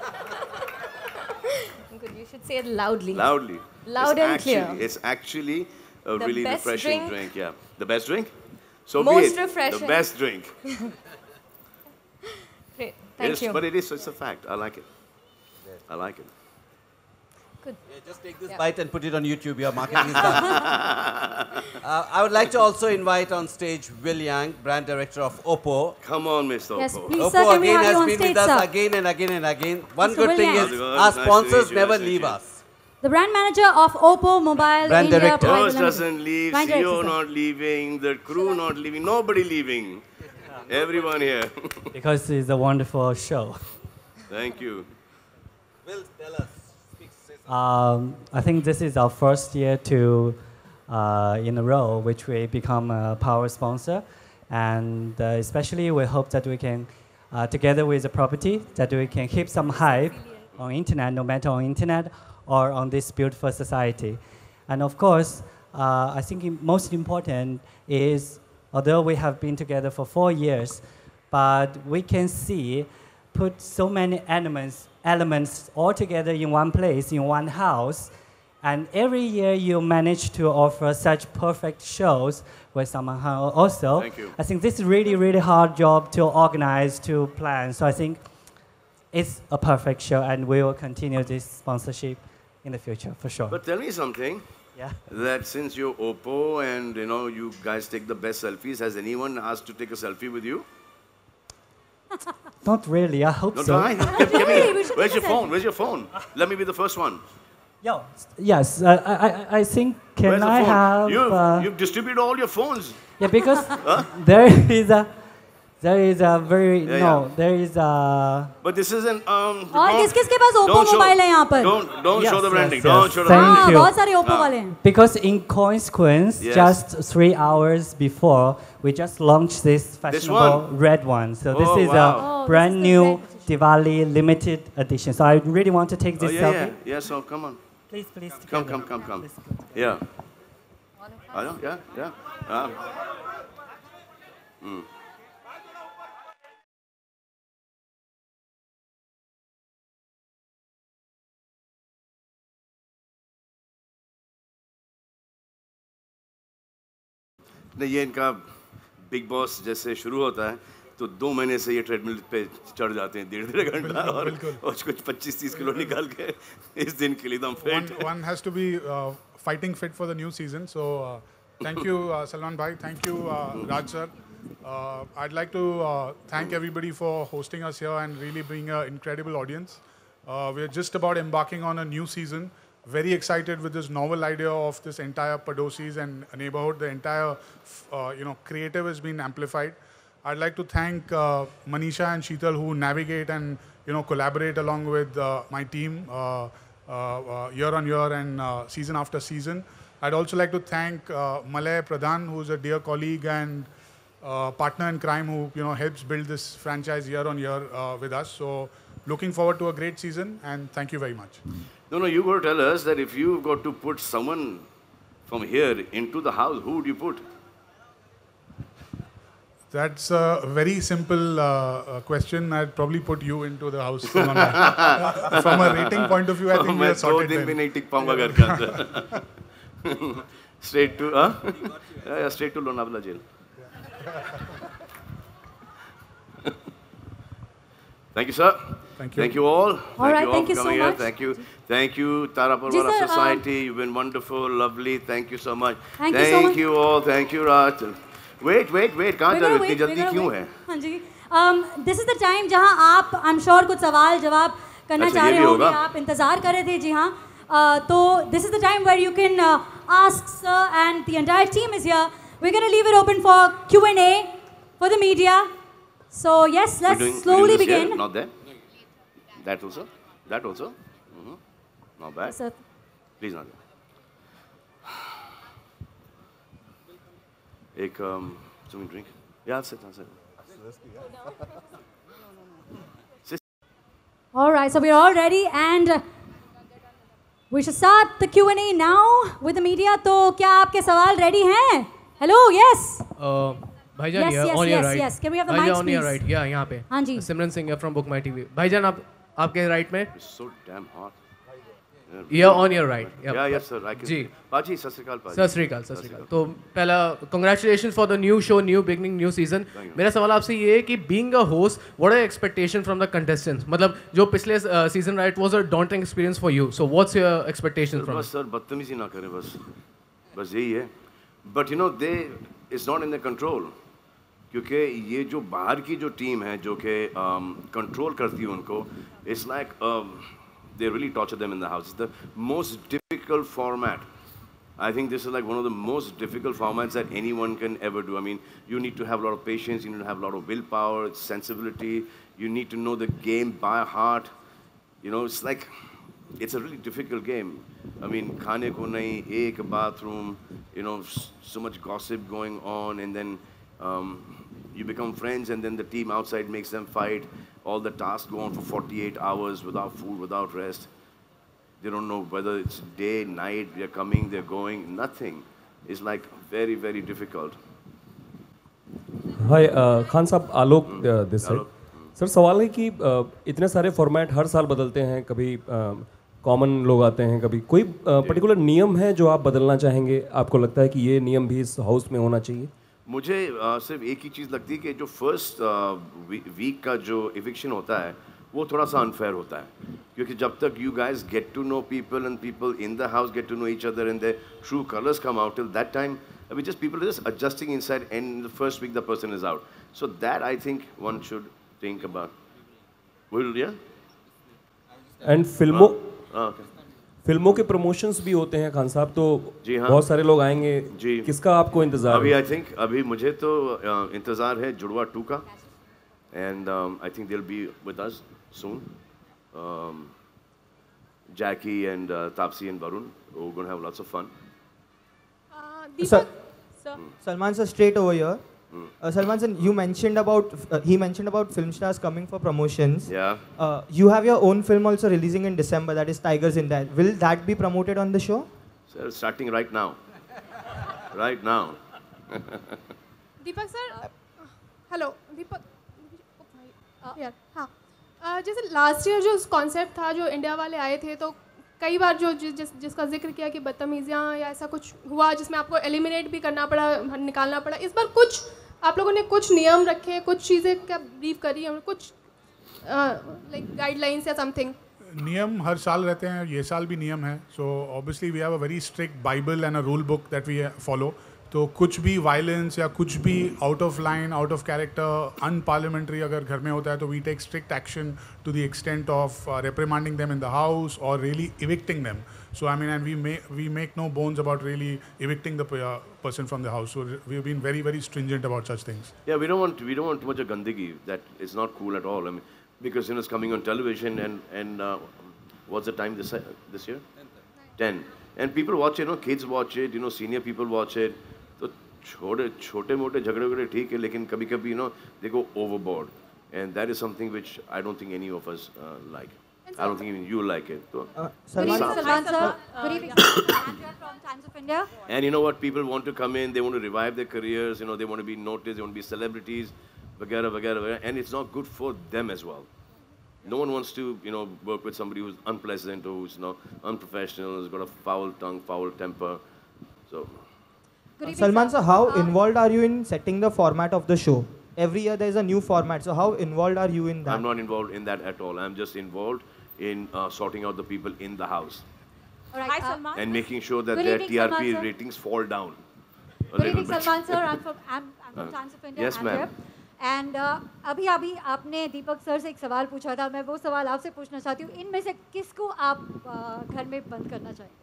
[laughs] Good, you should say it loudly. Loudly. Loud it's and actually, clear. It's actually a the really refreshing drink. drink. Yeah. The best drink? So Most be it, refreshing. The best drink. [laughs] Great. Thank is, you. But it is, it's a fact. I like it. I like it. Good. Yeah, just take this yeah. bite and put it on YouTube. Your marketing is done. [laughs] uh, I would like to also invite on stage Will Yang, brand director of Oppo. Come on, Mr. Yes, Oppo. Please, Oppo sir, again has been stage, with us sir? again and again and again. One Mr. good Will thing Yang. is our sponsors nice never leave us. The brand manager of Oppo Mobile brand India. Director. Boss doesn't leave, brand CEO not leaving, the crew not leaving, nobody leaving. Everyone here. because it's a wonderful show. Thank you. Will, tell us. Um, I think this is our first year to, uh, in a row, which we become a power sponsor. And uh, especially we hope that we can, uh, together with the property, that we can keep some hype on internet, no matter on internet or on this beautiful society. And of course, uh, I think most important is, although we have been together for four years, but we can see put so many elements, elements all together in one place, in one house. And every year you manage to offer such perfect shows with someone also. Thank you. I think this is really, really hard job to organize, to plan. So I think it's a perfect show and we will continue this sponsorship in the future for sure. But tell me something. Yeah. That since you're Oppo and you know you guys take the best selfies, has anyone asked to take a selfie with you? Not really. I hope Not so. Really, Where's your phone? Where's your phone? Let me be the first one. Yo, yes, I, I, I- I think can Where's I have? you, uh, you've distributed all your phones. yeah, because [laughs] there is a there is a very yeah, no. Yeah. There is a. But this isn't um. और किस किस के पास Oppo mobile है Don't don't yes, show the branding. Yes, yes. Don't show the branding. Thank बहुत सारे Oppo ah. वाले Because in coincidence, yes. just three hours before, we just launched this fashionable this one? red one. So oh, oh, this is wow. a brand oh, new Diwali limited edition. So I really want to take oh, this oh, yeah, selfie. Yeah, yeah. So come on. Please, please. Come, together. come, come, come. Yeah. I know. Yeah, yeah. Uh, mm. नहीं ये इनका big boss जैसे शुरू होता है तो दो महीने से ये ट्रेडमिल पे चढ़ जाते हैं डेढ़ डेढ़ घंटा और, और कुछ पच्चीस तीस किलो निकाल के इस दिन के लिए एकदम fit one has to be fighting fit for the new season so thank you Salman भाई thank you Raj sir I'd like to uh, thank everybody for hosting us here and really being an incredible audience. Uh, we're just about embarking on a new season. very excited with this novel idea of this entire Padosis and neighborhood. The entire, uh, you know, creative has been amplified. I'd like to thank uh, Manisha and Sheetal who navigate and, you know, collaborate along with uh, my team uh, uh, uh, year on year and season after season. I'd also like to thank Malay Pradhan, who's a dear colleague and partner in crime who, you know, helps build this franchise year on year with us. So looking forward to a great season and thank you very much. No, no, you go tell us that if you've got to put someone from here into the house, who would you put? That's a very simple uh, uh question. I'd probably put you into the house. From a, [laughs] from a rating point of view, I think we are sorted. दिन [laughs] Straight to huh? [laughs] yeah, yeah, straight to Lonavala jail. Thank you, sir. Thank you. Thank you all. All thank right, you all thank you so much. Here. Thank you. Thank you, Tarapurvara yes, Society. Um, You've been wonderful, lovely. Thank you so much. Thank, thank you, so much. you all. Thank you, Raj. Wait, wait, wait. Can't tell you. Why are you so है? हाँ Um, this is the time जहाँ आप, I'm sure कुछ सवाल जवाब करना चाह रहे होंगे. आप इंतजार कर रहे थे, जी हाँ. Uh, तो this is the time where you can uh, ask sir and the entire team is here. We're going to leave it open for Q&A for the media. So yes, let's doing, slowly begin. Here? Not there. That also. That also. Mm -hmm. Not bad. Yes, sir. Please, Nadia. Ek, um, drink. Yeah, I'll sit, I'll sit. all right, so we're all ready and we should start the Q&A now with the media. तो क्या आपके सवाल ready हैं? Hello, yes. Uh, भाईजान yes, yes, on yes, your right. Yes, can we have the mics, on your right. Yeah, here. Simran Singh जी. सिमरन सिंह है from Book My TV. भाईजान आप आपके right में. It's so damn hot. Yeah on your right yeah yes sir I can ਜੀ ਬਾਜੀ ਸਤਿ ਸ੍ਰੀ ਅਕਾਲ ਬਾਜੀ ਸਤਿ तो पहला congratulations for the new show new beginning new season मेरा सवाल आपसे ये है कि being a host what are expectation from the contestants मतलब जो पिछले सीजन right was a daunting experience for you so what's your expectation from बस सर बदतमीजी ना करें बस बस यही है but you know they is not in the control क्योंकि ये जो बाहर की जो टीम है जो कि कंट्रोल करती है उनको it's like they really torture them in the house. It's the most difficult format. I think this is like one of the most difficult formats that anyone can ever do. I mean, you need to have a lot of patience, you need to have a lot of willpower, sensibility, you need to know the game by heart. You know, it's like, it's a really difficult game. I mean, khane ko nahi, ek bathroom, you know, so much gossip going on, and then um, you become friends, and then the team outside makes them fight. all the tasks go on for 48 hours without food, without rest. They don't know whether it's day, night, they're coming, they're going, nothing. It's like very, very difficult. Hi Khan साहब Alok this sir सवाल है कि इतने सारे format हर साल बदलते हैं कभी कॉमन लोग आते हैं कभी कोई पर्टिकुलर नियम है जो आप बदलना चाहेंगे आपको लगता है कि ये नियम भी इस हाउस में होना चाहिए मुझे आ, सिर्फ एक ही चीज़ लगती है कि जो फर्स्ट वीक का जो इविक्शन होता है वो थोड़ा सा अनफेयर होता है क्योंकि जब तक you guys get to know people and people in the house get to know each other in the true colours come out till that time अभी just people is adjusting inside and the first week the person is out so that I think one should think about and फिल्मों फिल्मों के promotions भी होते हैं खान साहब तो जी हाँ बहुत सारे लोग आएंगे जी किसका आपको इंतजार अभी आई थिंक अभी मुझे तो इंतजार है जुड़वा टू का and I think they'll be with us soon Jackie and Taapsee and Varun वो going to have lots of fun. Uh, Deepak, sir. Hmm. Salman sir, Uh, Salman sir, you mentioned about uh, he mentioned about film stars coming for promotions. Yeah. Uh, you have your own film also releasing in December. That is Tigers in That. Will that be promoted on the show? Sir, starting right now. right now. Deepak sir, uh, hello. Deepak. यार हाँ जैसे last year जो concept था जो India वाले आए थे तो कई बार जो जिस, जिस जिसका जिक्र किया कि बदतमीज़ियाँ या ऐसा कुछ हुआ जिसमें आपको एलिमिनेट भी करना पड़ा निकालना पड़ा इस बार कुछ आप लोगों ने कुछ नियम रखे हैं कुछ चीज़ें क्या ब्रीफ करी है कुछ लाइक गाइडलाइंस या समथिंग नियम हर साल रहते हैं ये साल भी नियम है so obviously we have a very strict bible and a rule book that we follow तो कुछ भी वायलेंस या कुछ भी out of line out of character unparliamentary अगर घर में होता है तो we take strict action to the extent of reprimanding them in the house और really evicting them So I mean, and we make we make no bones about really evicting the uh, person from the house. So we've been very very stringent about such things. Yeah, we don't want we don't want too much of gandhi That is not cool at all. I mean, because you know it's coming on television and and uh, what's the time this this year? Ten. And people watch it. You know, kids watch it. You know, senior people watch it. So छोटे छोटे मोटे झगड़े वगड़े ठीक है लेकिन कभी कभी you know they go overboard and that is something which I don't think any of us like. I don't think even you like it. Uh, so. Uh, Salman, sir. Good evening. and you from Times of India. And you know what? People want to come in. They want to revive their careers. You know, they want to be noticed. They want to be celebrities, vagara, vagara, vagara. And it's not good for them as well. No one wants to, you know, work with somebody who's unpleasant, or who's not unprofessional, who's got a foul tongue, foul temper. So. Good evening, Salman, sir. sir, how um, involved are you in setting the format of the show? Every year there is a new format. So how involved are you in that? I'm not involved in that at all. I'm just involved in uh, sorting out the people in the house. Hi, uh, Salman. And making sure that Good their evening, TRP Salman, ratings fall down. A Good little evening, bit. Salman sir. I'm from [laughs] I'm, I'm uh, Times of India. Yes, ma'am. And, uh, अभी अभी आपने दीपक sir से एक सवाल पूछा था मैं वो सवाल आपसे पूछना चाहती हूँ इनमें से किसको आप uh, घर में बंद करना चाहेंगे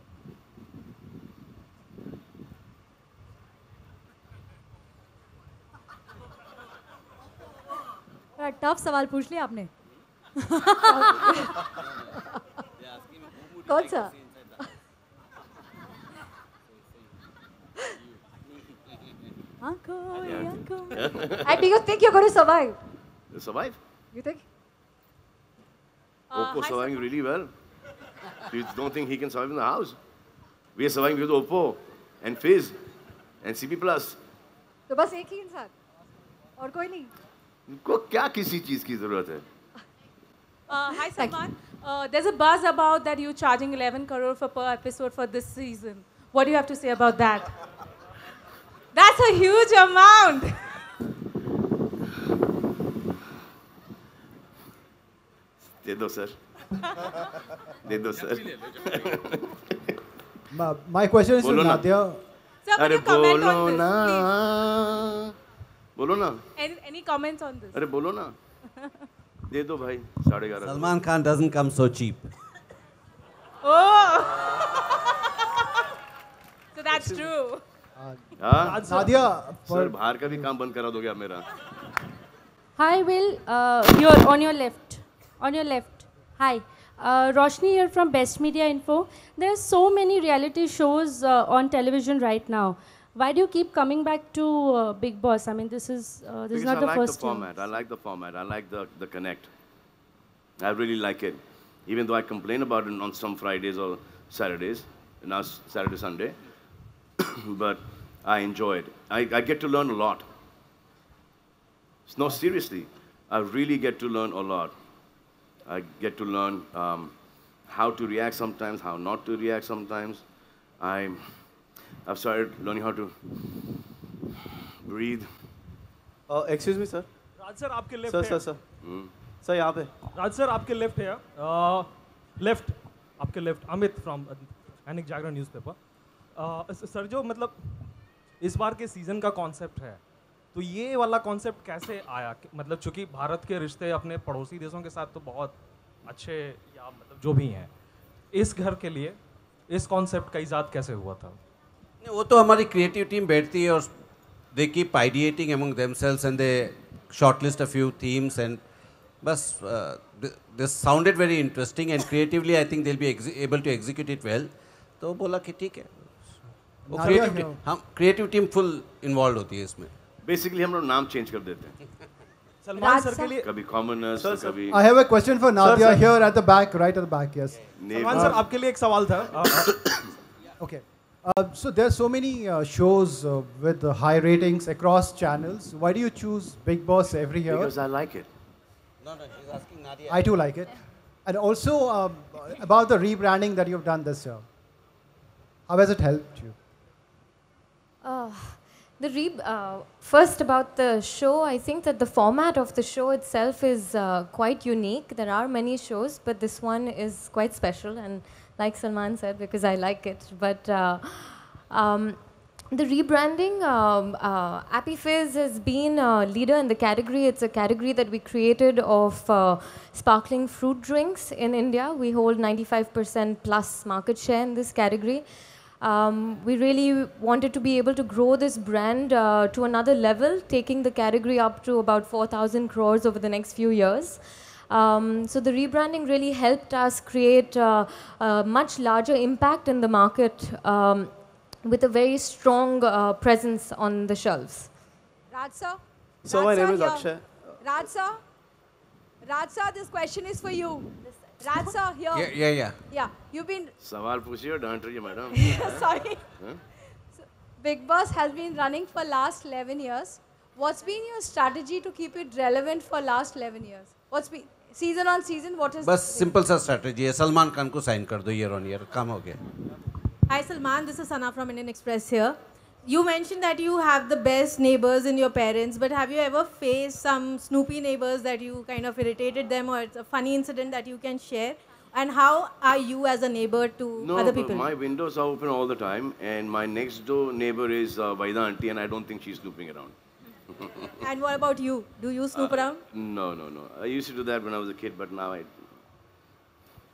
Tough सवाल पूछ लिया आपने कौन सा Uncle, yeah. uncle. and do you think you're going to survive? Survive? You think? Uh, Oppo surviving really well. You don't think he can survive in the house? We are surviving with Oppo and Fizz and CP Plus. तो बस एक ही इंसान और कोई नहीं उनको क्या किसी चीज की जरूरत है Uh, hi, Salman. Uh, there's a buzz about that you're charging 11 crore for per episode for this season. What do you have to say about that? That's a huge amount. दे दो सर दे दो sir my question is Nadia अरे बोलो ना बोलो ना Any comments on this? अरे बोलो na. दे दो भाई साढ़े ग्यारह Salman Khan doesn't come so cheap sir बाहर का भी काम बंद करा दोगे मेरा hi will your on your left on your left hi Roshni here from best media info there are so many reality shows on television right now Why do you keep coming back to uh, Big Boss? I mean, this is uh, this because is not I the like first the format. Time. I like the format. I like the the connect. I really like it, even though I complain about it on some Fridays or Saturdays. Now Saturday Sunday, [coughs] but I enjoy it. I, I get to learn a lot. No, seriously, I really get to learn a lot. I get to learn um, how to react sometimes, how not to react sometimes. I'm I've started learning how to breathe. Uh, excuse me, sir. Raj sir, आपके left left sir, sir. Sir hmm. Sir, यहाँ पे Raj sir, आपके left है uh, left. आपके left Amit from Dainik Jagran newspaper sir, जो मतलब इस बार के season का concept है तो ये वाला कॉन्सेप्ट कैसे आया मतलब चूंकि भारत के रिश्ते अपने पड़ोसी देशों के साथ तो बहुत अच्छे या मतलब जो भी हैं इस घर के लिए इस कॉन्सेप्ट का इजाद कैसे हुआ था वो तो हमारी क्रिएटिव टीम बैठती है और they keep ideating among themselves and they shortlist a few themes and बस this sounded very interesting and creatively I think they be able to execute it well तो बोला कि ठीक है वो क्रिएटिव हाँ, हाँ, हाँ। हम क्रिएटिव टीम फुल इन्वॉल्व होती है इसमें बेसिकली हम लोग नाम चेंज कर देते हैं [laughs] सलमान सर के लिए कभी कॉमनर्स तो कभी I have a question for Nadia here at the back right at the back yes Salman sir आपके लिए एक सवाल था okay [coughs] Uh, so so there's so many uh, shows uh, with high ratings across channels. Why do you choose Big Boss every year? Because I like it. No, no, she's asking Nadia. I do like it. And also um, about the rebranding that you've done this year. How has it helped you? Uh, the re- uh, first about the show, I think that the format of the show itself is quite unique. There are many shows, but this one is quite special and like Salman said, because I like it. But uh, um, the rebranding, um, uh, has been a leader in the category. It's a category that we created of uh, sparkling fruit drinks in India. We hold 95% plus market share in this category. Um, we really wanted to be able to grow this brand uh, to another level, taking the category up to about 4,000 crores over the next few years. Um, so the rebranding really helped us create uh, a uh, much larger impact in the market um, with a very strong uh, presence on the shelves. Raj sir? So Raj my name is Akshay. Raj sir? Raj sir, this question is for you. Raj sir, here. Yeah, yeah, yeah. Yeah, you've been... Sawal don't you, madam. [laughs] Sorry. Huh? So, Big Boss has been running for last 11 years. What's been your strategy to keep it relevant for last 11 years? What's been... Season on season, what is? Is simple sa strategy Salman है सलमान खान को sign year on year, on year काम हो गया hi Salman this is Sana from You mentioned that you have the best neighbors in your parents, but have you ever faced some snoopy neighbors that you kind of irritated them, or it's a funny incident that you can share? And how are you as a neighbor to no, other people? My windows are open all the time, and my next door neighbor is uh, Vaida auntie, and I don't think she's snooping around. [laughs] and what about you? Do you snoop uh, around? No, no, no. I used to do that when I was a kid, but now I.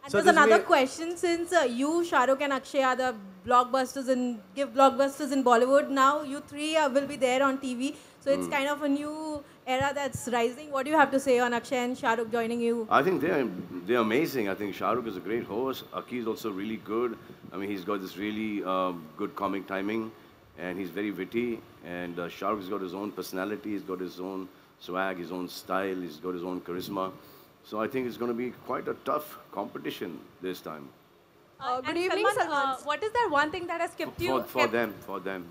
And so there's another question since uh, you, Shahrukh and Akshay are the blockbusters and give blockbusters in Bollywood. Now you three uh, will be there on TV. So it's mm. kind of a new era that's rising. What do you have to say on Akshay and Shahrukh joining you? I think they're they're amazing. I think Shahrukh is a great host. Aki is also really good. I mean, he's got this really uh, good comic timing and he's very witty. And uh, Shahrukh has got his own personality, he's got his own swag, his own style, he's got his own charisma. So I think it's going to be quite a tough competition this time. Uh, good evening, Salman. Uh, what is that one thing that has kept you? For, kept them, for them.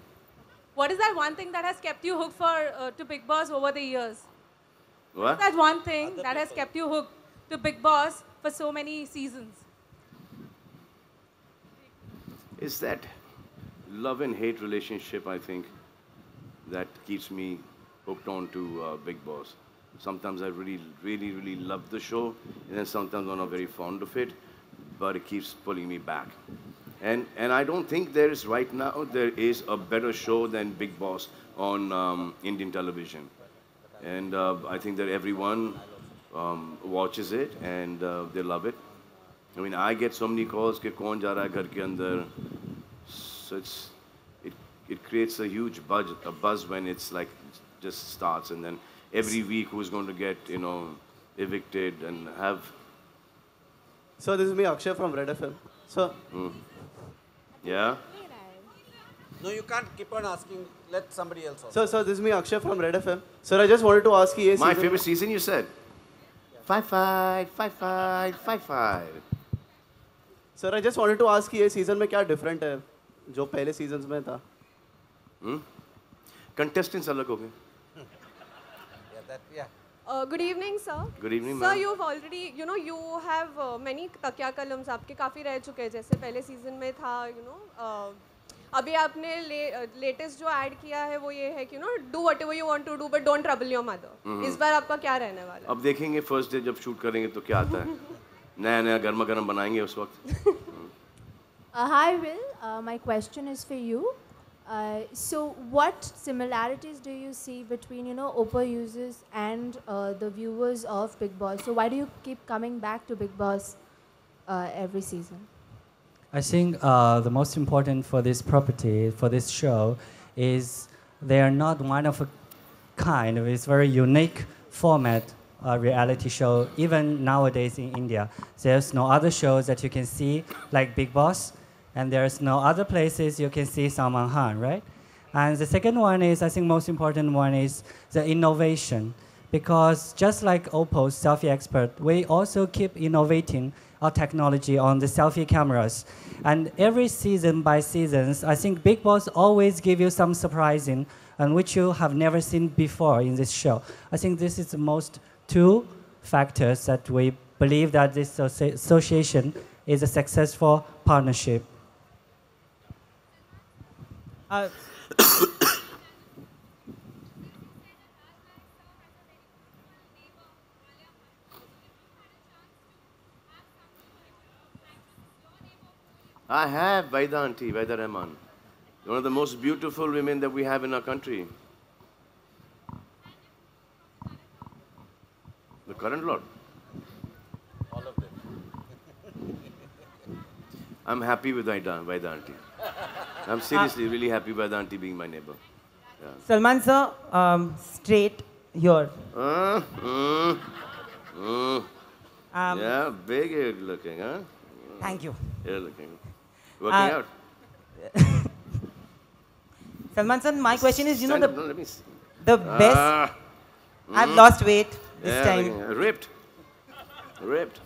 What is that one thing that has kept you hooked for uh, to Big Boss over the years? What? That one thing Other that people. has kept you hooked to Big Boss for so many seasons. Is that love and hate relationship, I think, that keeps me hooked on to uh, Big Boss. Sometimes I really, really, really love the show, and then sometimes I'm not very fond of it, but it keeps pulling me back. And, and I don't think there is right now, there is a better show than Big Boss on um, Indian television. And uh, I think that everyone um, watches it and uh, they love it. I mean, I get so many calls, ke kaun ja raha hai ghar ke andar, so it's it it creates a huge buzz a buzz when it's like just starts and then every week who's going to get you know evicted and have. So this is me Akshay from Red FM. So. Mm. Yeah. No, you can't keep on asking. Let somebody else. Ask. Sir, sir, this is me Akshay from Red FM. Sir, I just wanted to ask you. My favorite season, you said. Five five five five five five. Sir, I just wanted to ask you. ये season, में क्या different? है जो पहले season में था contestants हम्म? अलग हो गए good evening sir good evening sir you already you know you have have तकिया uh, कलम्स आपके काफ़ी रह चुके हैं जैसे पहले सीजन में था यू नो uh, अभी आपने लेटेस्ट uh, जो ऐड किया है वो ये है कि you know do whatever you want to do but don't trouble your mother इस बार आपका क्या रहने वाला है अब देखेंगे फर्स्ट डे जब शूट करेंगे तो क्या आता है [laughs] नया नया गर्मा गर्म बनाएंगे उस वक्त [laughs] Uh, hi, Will. Uh, my question is for you. Uh, so, what similarities do you see between you know Oppo users and uh, the viewers of Big Boss? So, why do you keep coming back to Big Boss uh, every season? I think uh, the most important for this property, for this show, is they are not one of a kind. It's very unique format uh, reality show, even nowadays in India. There's no other shows that you can see like Big Boss and there's no other places you can see Salman Khan, right? And the second one is, I think most important one is the innovation. Because just like Oppo's selfie expert, we also keep innovating our technology on the selfie cameras. And every season by seasons, I think Big Boss always give you some surprising and which you have never seen before in this show. I think this is the most two factors that we believe that this association is a successful partnership. Uh, [coughs] I have Vaidanti, Vaida Rahman, one of the most beautiful women that we have in our country. The current Lord. All of them. I'm happy with Vaida, Vaidanti. I'm uh, seriously really happy by the auntie being my neighbor. Yeah. Salman sir, um, straight here. Uh, mm, mm. Um, yeah, big you looking, huh? Thank you. You're looking. Working uh, out. [laughs] Salman sir, my question is, you Stand know the, the ah, best. Uh, mm. I've lost weight this yeah, time. Looking, ripped. Ripped.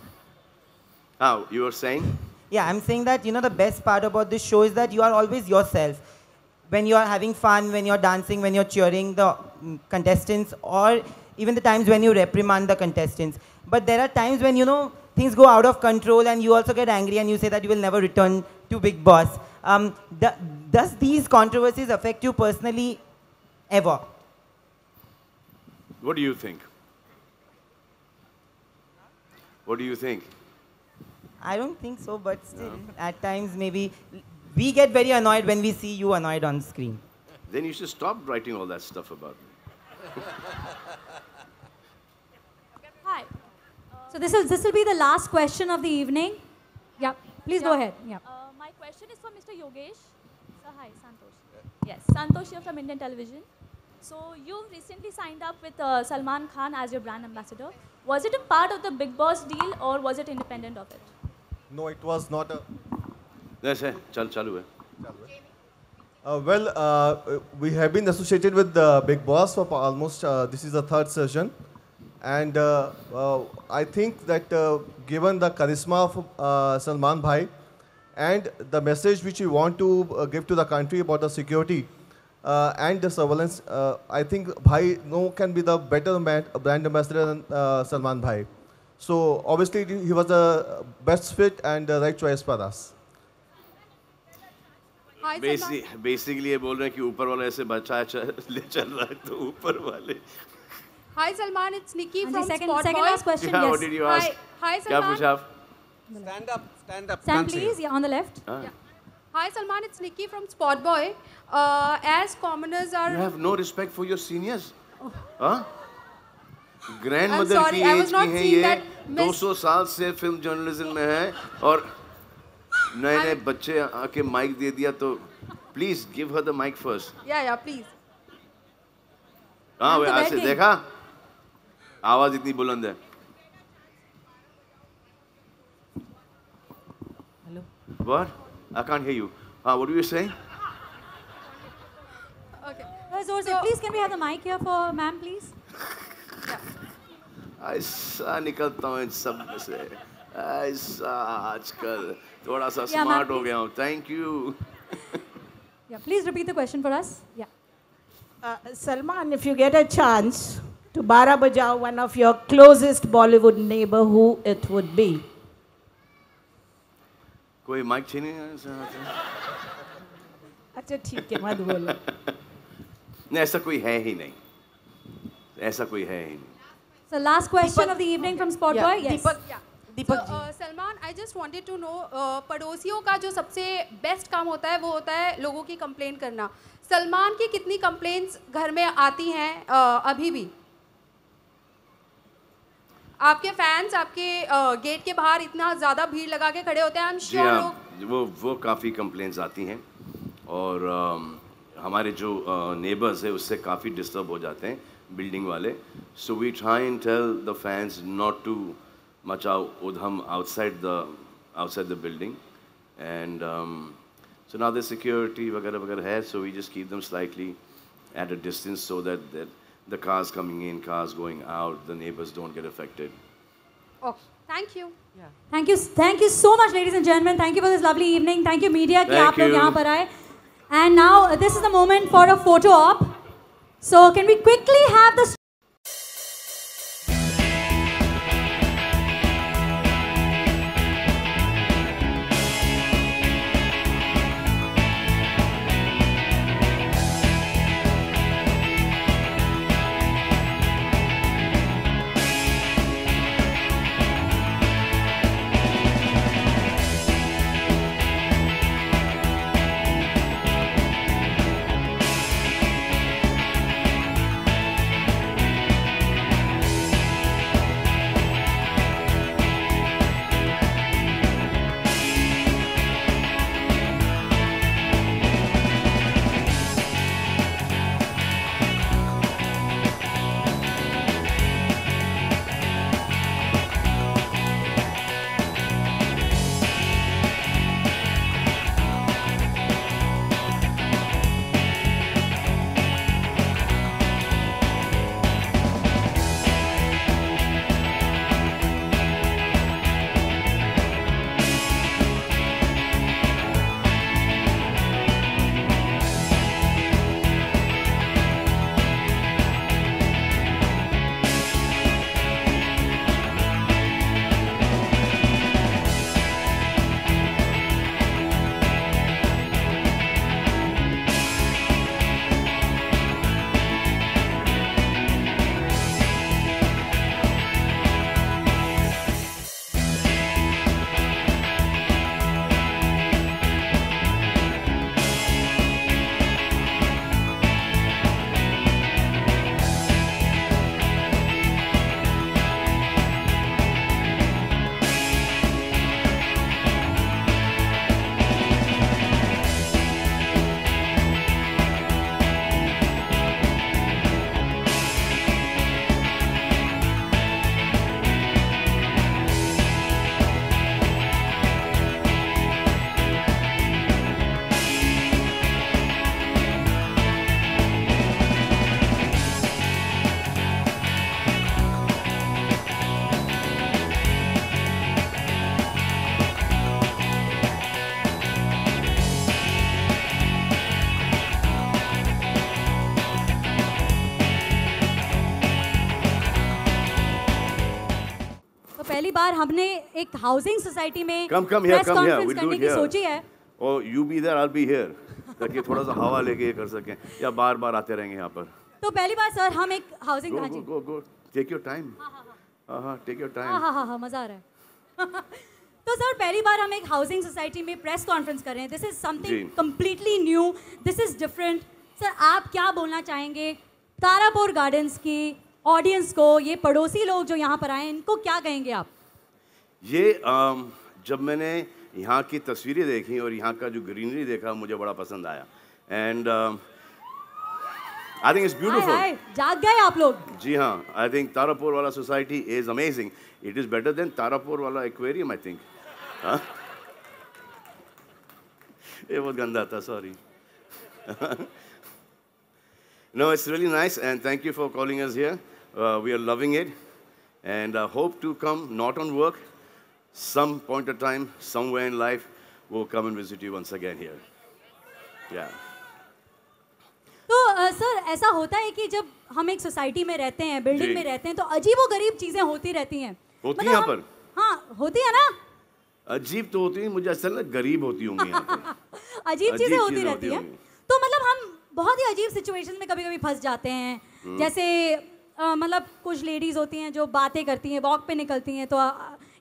How? You were saying? Yeah, I'm saying that, you know, the best part about this show is that you are always yourself. When you're having fun, when you're dancing, when you're cheering the mm, contestants, or even the times when you reprimand the contestants. But there are times when, you know, things go out of control and you also get angry and you say that you will never return to Big Boss. Um, th does these controversies affect you personally ever? What do you think? What do you think? I don't think so, but still, no. at times maybe we get very annoyed when we see you annoyed on screen. Then you should stop writing all that stuff about me. Hi. So this will this will be the last question of the evening. Yeah. Please yeah. go ahead. Yeah. Uh, my question is for Mr. Yogesh. So hi, Santosh. Yes, Santosh here from Indian Television. So you recently signed up with uh, Salman Khan as your brand ambassador. Was it a part of the Big Boss deal or was it independent of it? No, it was not a... Yes, chal, chalu hai. Uh, well, uh, we have been associated with the Big Boss for almost, uh, this is the third session. And uh, uh, I think that uh, given the charisma of Salman Bhai and the message which we want to give to the country about the security and the surveillance, I think Bhai no can be the better brand ambassador than Salman Bhai. So obviously he was the best fit and the right choice for us. Basically, basically, ये बोल रहे हैं कि ऊपर वाला ऐसे बचा ले चल रहा है तो ऊपर वाले Hi Salman, it's Nikki from second, second last question. Yeah, yes. What did you ask? Hi, hi Salman. Stand up, stand up. Stand please. Yeah, on the left. Ah. Yeah. Hi Salman, it's Nikki from Spotboy. Uh, as commoners are. You have no respect for your seniors. Oh. Huh? Grandmother की age की है ये 200 साल से film journalism में है और नए नए बच्चे आके माइक दे दिया तो please give her the mike first yeah yeah please हाँ ऐसे तो देखा आवाज इतनी बुलंद है hello what I can't hear you हाँ what you saying okay Uh, Zorzi, so, please can we have the mic here for ma'am, [laughs] ऐसा निकलता हूँ इन सब में से ऐसा आजकल थोड़ा सा स्मार्ट हो गया हूँ thank you please repeat the question for us Salman if you get a chance to बारा बजाओ one of your closest Bollywood neighbour who it would be कोई माइक छीन अच्छा ठीक है मत बोलो [laughs] नहीं ऐसा कोई है ही नहीं ऐसा कोई है ही नहीं sir last question of the evening from spot boy Spot Deepak Boy. Salman I just wanted to know पड़ोसियों का जो सबसे बेस्ट काम होता है वो होता है लोगों की कंप्लेन करना सलमान की कितनी कंप्लेंट्स घर में आती हैं uh, अभी भी आपके फैंस आपके uh, गेट के बाहर इतना ज़्यादा भीड़ लगा के खड़े होते हैं sure आ, हाँ, लोग वो वो काफ़ी कंप्लेंट्स आती हैं और uh, हमारे जो नेबर्स uh, है उससे काफ़ी डिस्टर्ब हो जाते हैं building wale. So we try and tell the fans not to much out, odham outside the outside the building, and um, so now the security vagara vagara hai. So we just keep them slightly at a distance so that, that the cars coming in, cars going out, the neighbors don't get affected. Okay. Oh, thank you. Yeah. Thank you. Thank you so much, ladies and gentlemen. Thank you for this lovely evening. Thank you, media, कि आप लोग यहाँ पर आए. And now this is the moment for a photo op. So can we quickly have the housing society में come come here, come come here. Do करने की सोची है oh you be there I be here ताकि थोड़ा सा हवा लेके कर सकें या बार बार आते रहेंगे यहाँ पर तो पहली बार सर हम एक housing go go go take your time हाँ हाँ टेक योर टाइम हाँ हाँ हाँ, हाँ, हाँ, हाँ मज़ा आ रहा है [laughs] तो सर पहली बार हम एक हाउसिंग सोसाइटी में प्रेस कॉन्फ्रेंस कर रहे हैं this is something completely new this is different sir आप क्या बोलना चाहेंगे तारापुर गार्डन्स की ऑडियंस को ये पड़ोसी लोग जो यहाँ पर आए इनको क्या कहेंगे आप ये um, जब मैंने यहाँ की तस्वीरें देखी और यहाँ का जो ग्रीनरी देखा मुझे बड़ा पसंद आया and I think it's beautiful जाग गए आप लोग जी हाँ आई थिंक तारापुर वाला society is amazing it is better than Tarapur वाला एक्वेरियम आई थिंक ये बहुत गंदा था sorry no it's really nice and thank you for calling us here we are loving it and I hope to come not on work some point of time, somewhere in life, we'll come and visit you once again here. Yeah. तो sir uh, ऐसा होता है कि जब हम एक society में रहते हैं बिल्डिंग में रहते हैं तो अजीबो गरीब चीजें होती रहती हैं होती मतलब यहाँ पर हाँ होती है ना अजीब तो होती है मुझे असल में गरीब होती होंगी यहाँ पर [laughs] अजीब चीजें होती रहती हैं तो मतलब हम बहुत ही अजीब सिचुएशन में कभी कभी फंस जाते हैं हम्म। जैसे uh, मतलब कुछ लेडीज होती हैं जो बातें करती हैं वॉक पे निकलती हैं तो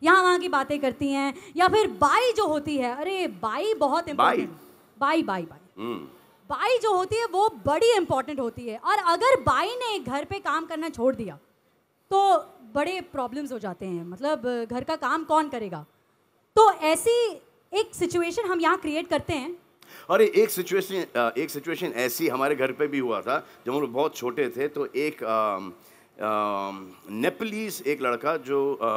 यहाँ वहाँ की बातें करती हैं या फिर बाई जो होती है अरे बाई बहुत बाई बाई बाई बाई हम्म। बाई जो होती है वो बड़ी इम्पोर्टेंट होती है और अगर बाई ने घर पे काम करना छोड़ दिया तो बड़े प्रॉब्लम्स हो जाते हैं मतलब घर का काम कौन करेगा तो ऐसी एक सिचुएशन हम यहाँ क्रिएट करते हैं अरे एक सिचुएशन एक सिचुएशन ऐसी हमारे घर पे भी हुआ था जब हम लोग बहुत छोटे थे तो एक आ, आ, नेपलीज एक लड़का जो आ,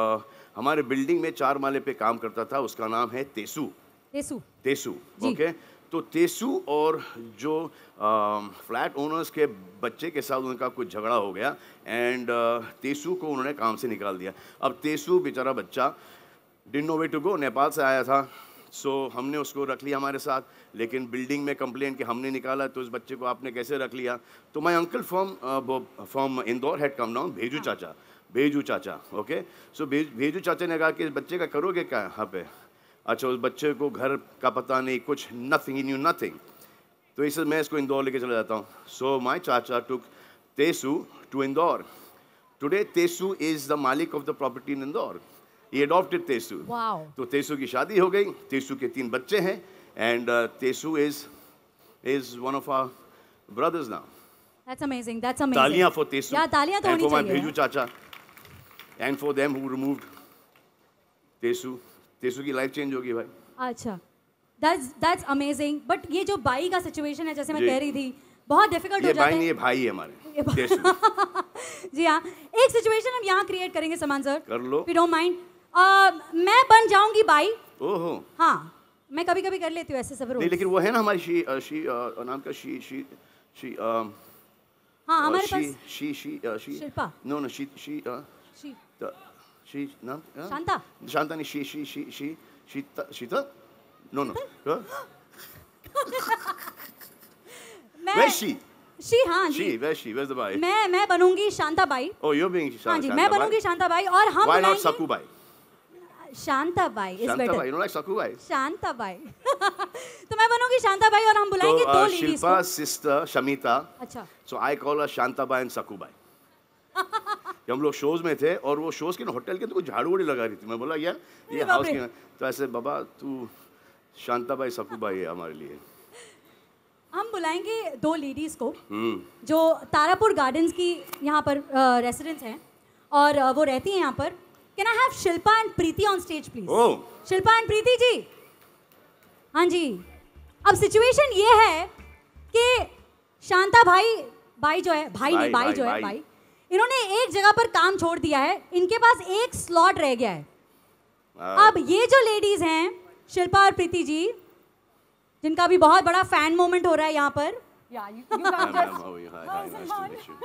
हमारे बिल्डिंग में चार माले पे काम करता था उसका नाम है तेसु तेसु तेसु ओके तो तेसु और जो फ्लैट ओनर्स के बच्चे के साथ उनका कुछ झगड़ा हो गया एंड तेसु को उन्होंने काम से निकाल दिया अब तेसु बेचारा बच्चा डिन्नो वे टू गो नेपाल से आया था सो so, हमने उसको रख लिया हमारे साथ लेकिन बिल्डिंग में कंप्लेन कि हमने निकाला तो उस बच्चे को आपने कैसे रख लिया तो my uncle from from Indore had come down Bheju हाँ। चाचा भेजू चाचा ओके सो भेज भेजू चाचा ने कहा कि इस बच्चे का करोगे क्या यहाँ पे अच्छा उस बच्चे को घर का पता नहीं कुछ नथिंग इन यू नथिंग तो इसे मैं इसको इंदौर लेके चला जाता हूँ सो माई चाचा took Tesu to Indore today Tesu is the मालिक of the property in Indore ये अडोप्टेड तेसु तो तेसु की शादी हो गई तेसु के तीन बच्चे हैं and Tesu is is one of our brothers now That's amazing. That's amazing. तालियां for Tesu. Yeah, तालियां तो होनी चाहिए. And for my भेजू चाचा. And for them who removed Tesu Tesu की लाइफ चेंज होगी भाई अच्छा दैट्स दैट्स अमेजिंग बट ये जो बाई का सिचुएशन है जैसे मैं कह रही थी बहुत डिफिकल्ट हो जाता है ये भाई है हमारे जी हाँ एक सिचुएशन हम यहाँ क्रिएट करेंगे समान सर कर लो वी डोंट माइंड मैं बन जाऊंगी बाई ओहो हाँ मैं कभी कभी कर लेती हूँ ऐसे सब नहीं लेकिन वो है ना हमारी शी शी नाम का शी शी शी हाँ हमारे पास शी शी शी शिल्पा नो नो शी शी शी da, și, na, na? Șanta. Șanta și, și, și, și, și, și, ta, și ta? Nu, nu. Vezi și हां जी जी वैसी वैसे भाई मैं मैं बनूंगी शांता भाई ओ यू बीइंग शांता हां जी मैं बनूंगी शांता भाई और हम बनेंगे शांता भाई इज बेटर शांता भाई यू डोंट लाइक सकू भाई शांता भाई [laughs] तो मैं बनूंगी शांता भाई और हम तो, बुलाएंगे दो लेडीज शिल्पा सिस्टर शमिता अच्छा सो आई कॉल हर शांता भाई एंड सकू भाई कि हम लोग शोज में थे और वो शोज के ना होटल के तो कुछ झाड़ू वाड़ी लगा रही थी मैं बोला यार ये हाउस के तो ऐसे बाबा तू शांता भाई सकू भाई है हमारे लिए हम बुलाएंगे दो लेडीज को हम्म। जो तारापुर गार्डन की यहाँ पर रेसिडेंस है और वो रहती है यहाँ पर can I have Shilpa and Preeti on stage please Shilpa and Preeti ji हाँ जी अब सिचुएशन ये है कि शांता भाई भाई जो है भाई, भाई नहीं भाई, भाई जो है भाई इन्होंने एक जगह पर काम छोड़ दिया है इनके पास एक स्लॉट रह गया है हाँ। अब ये जो लेडीज हैं शिल्पा और प्रीति जी जिनका भी बहुत बड़ा फैन मोमेंट हो रहा है यहाँ पर Yeah, you, you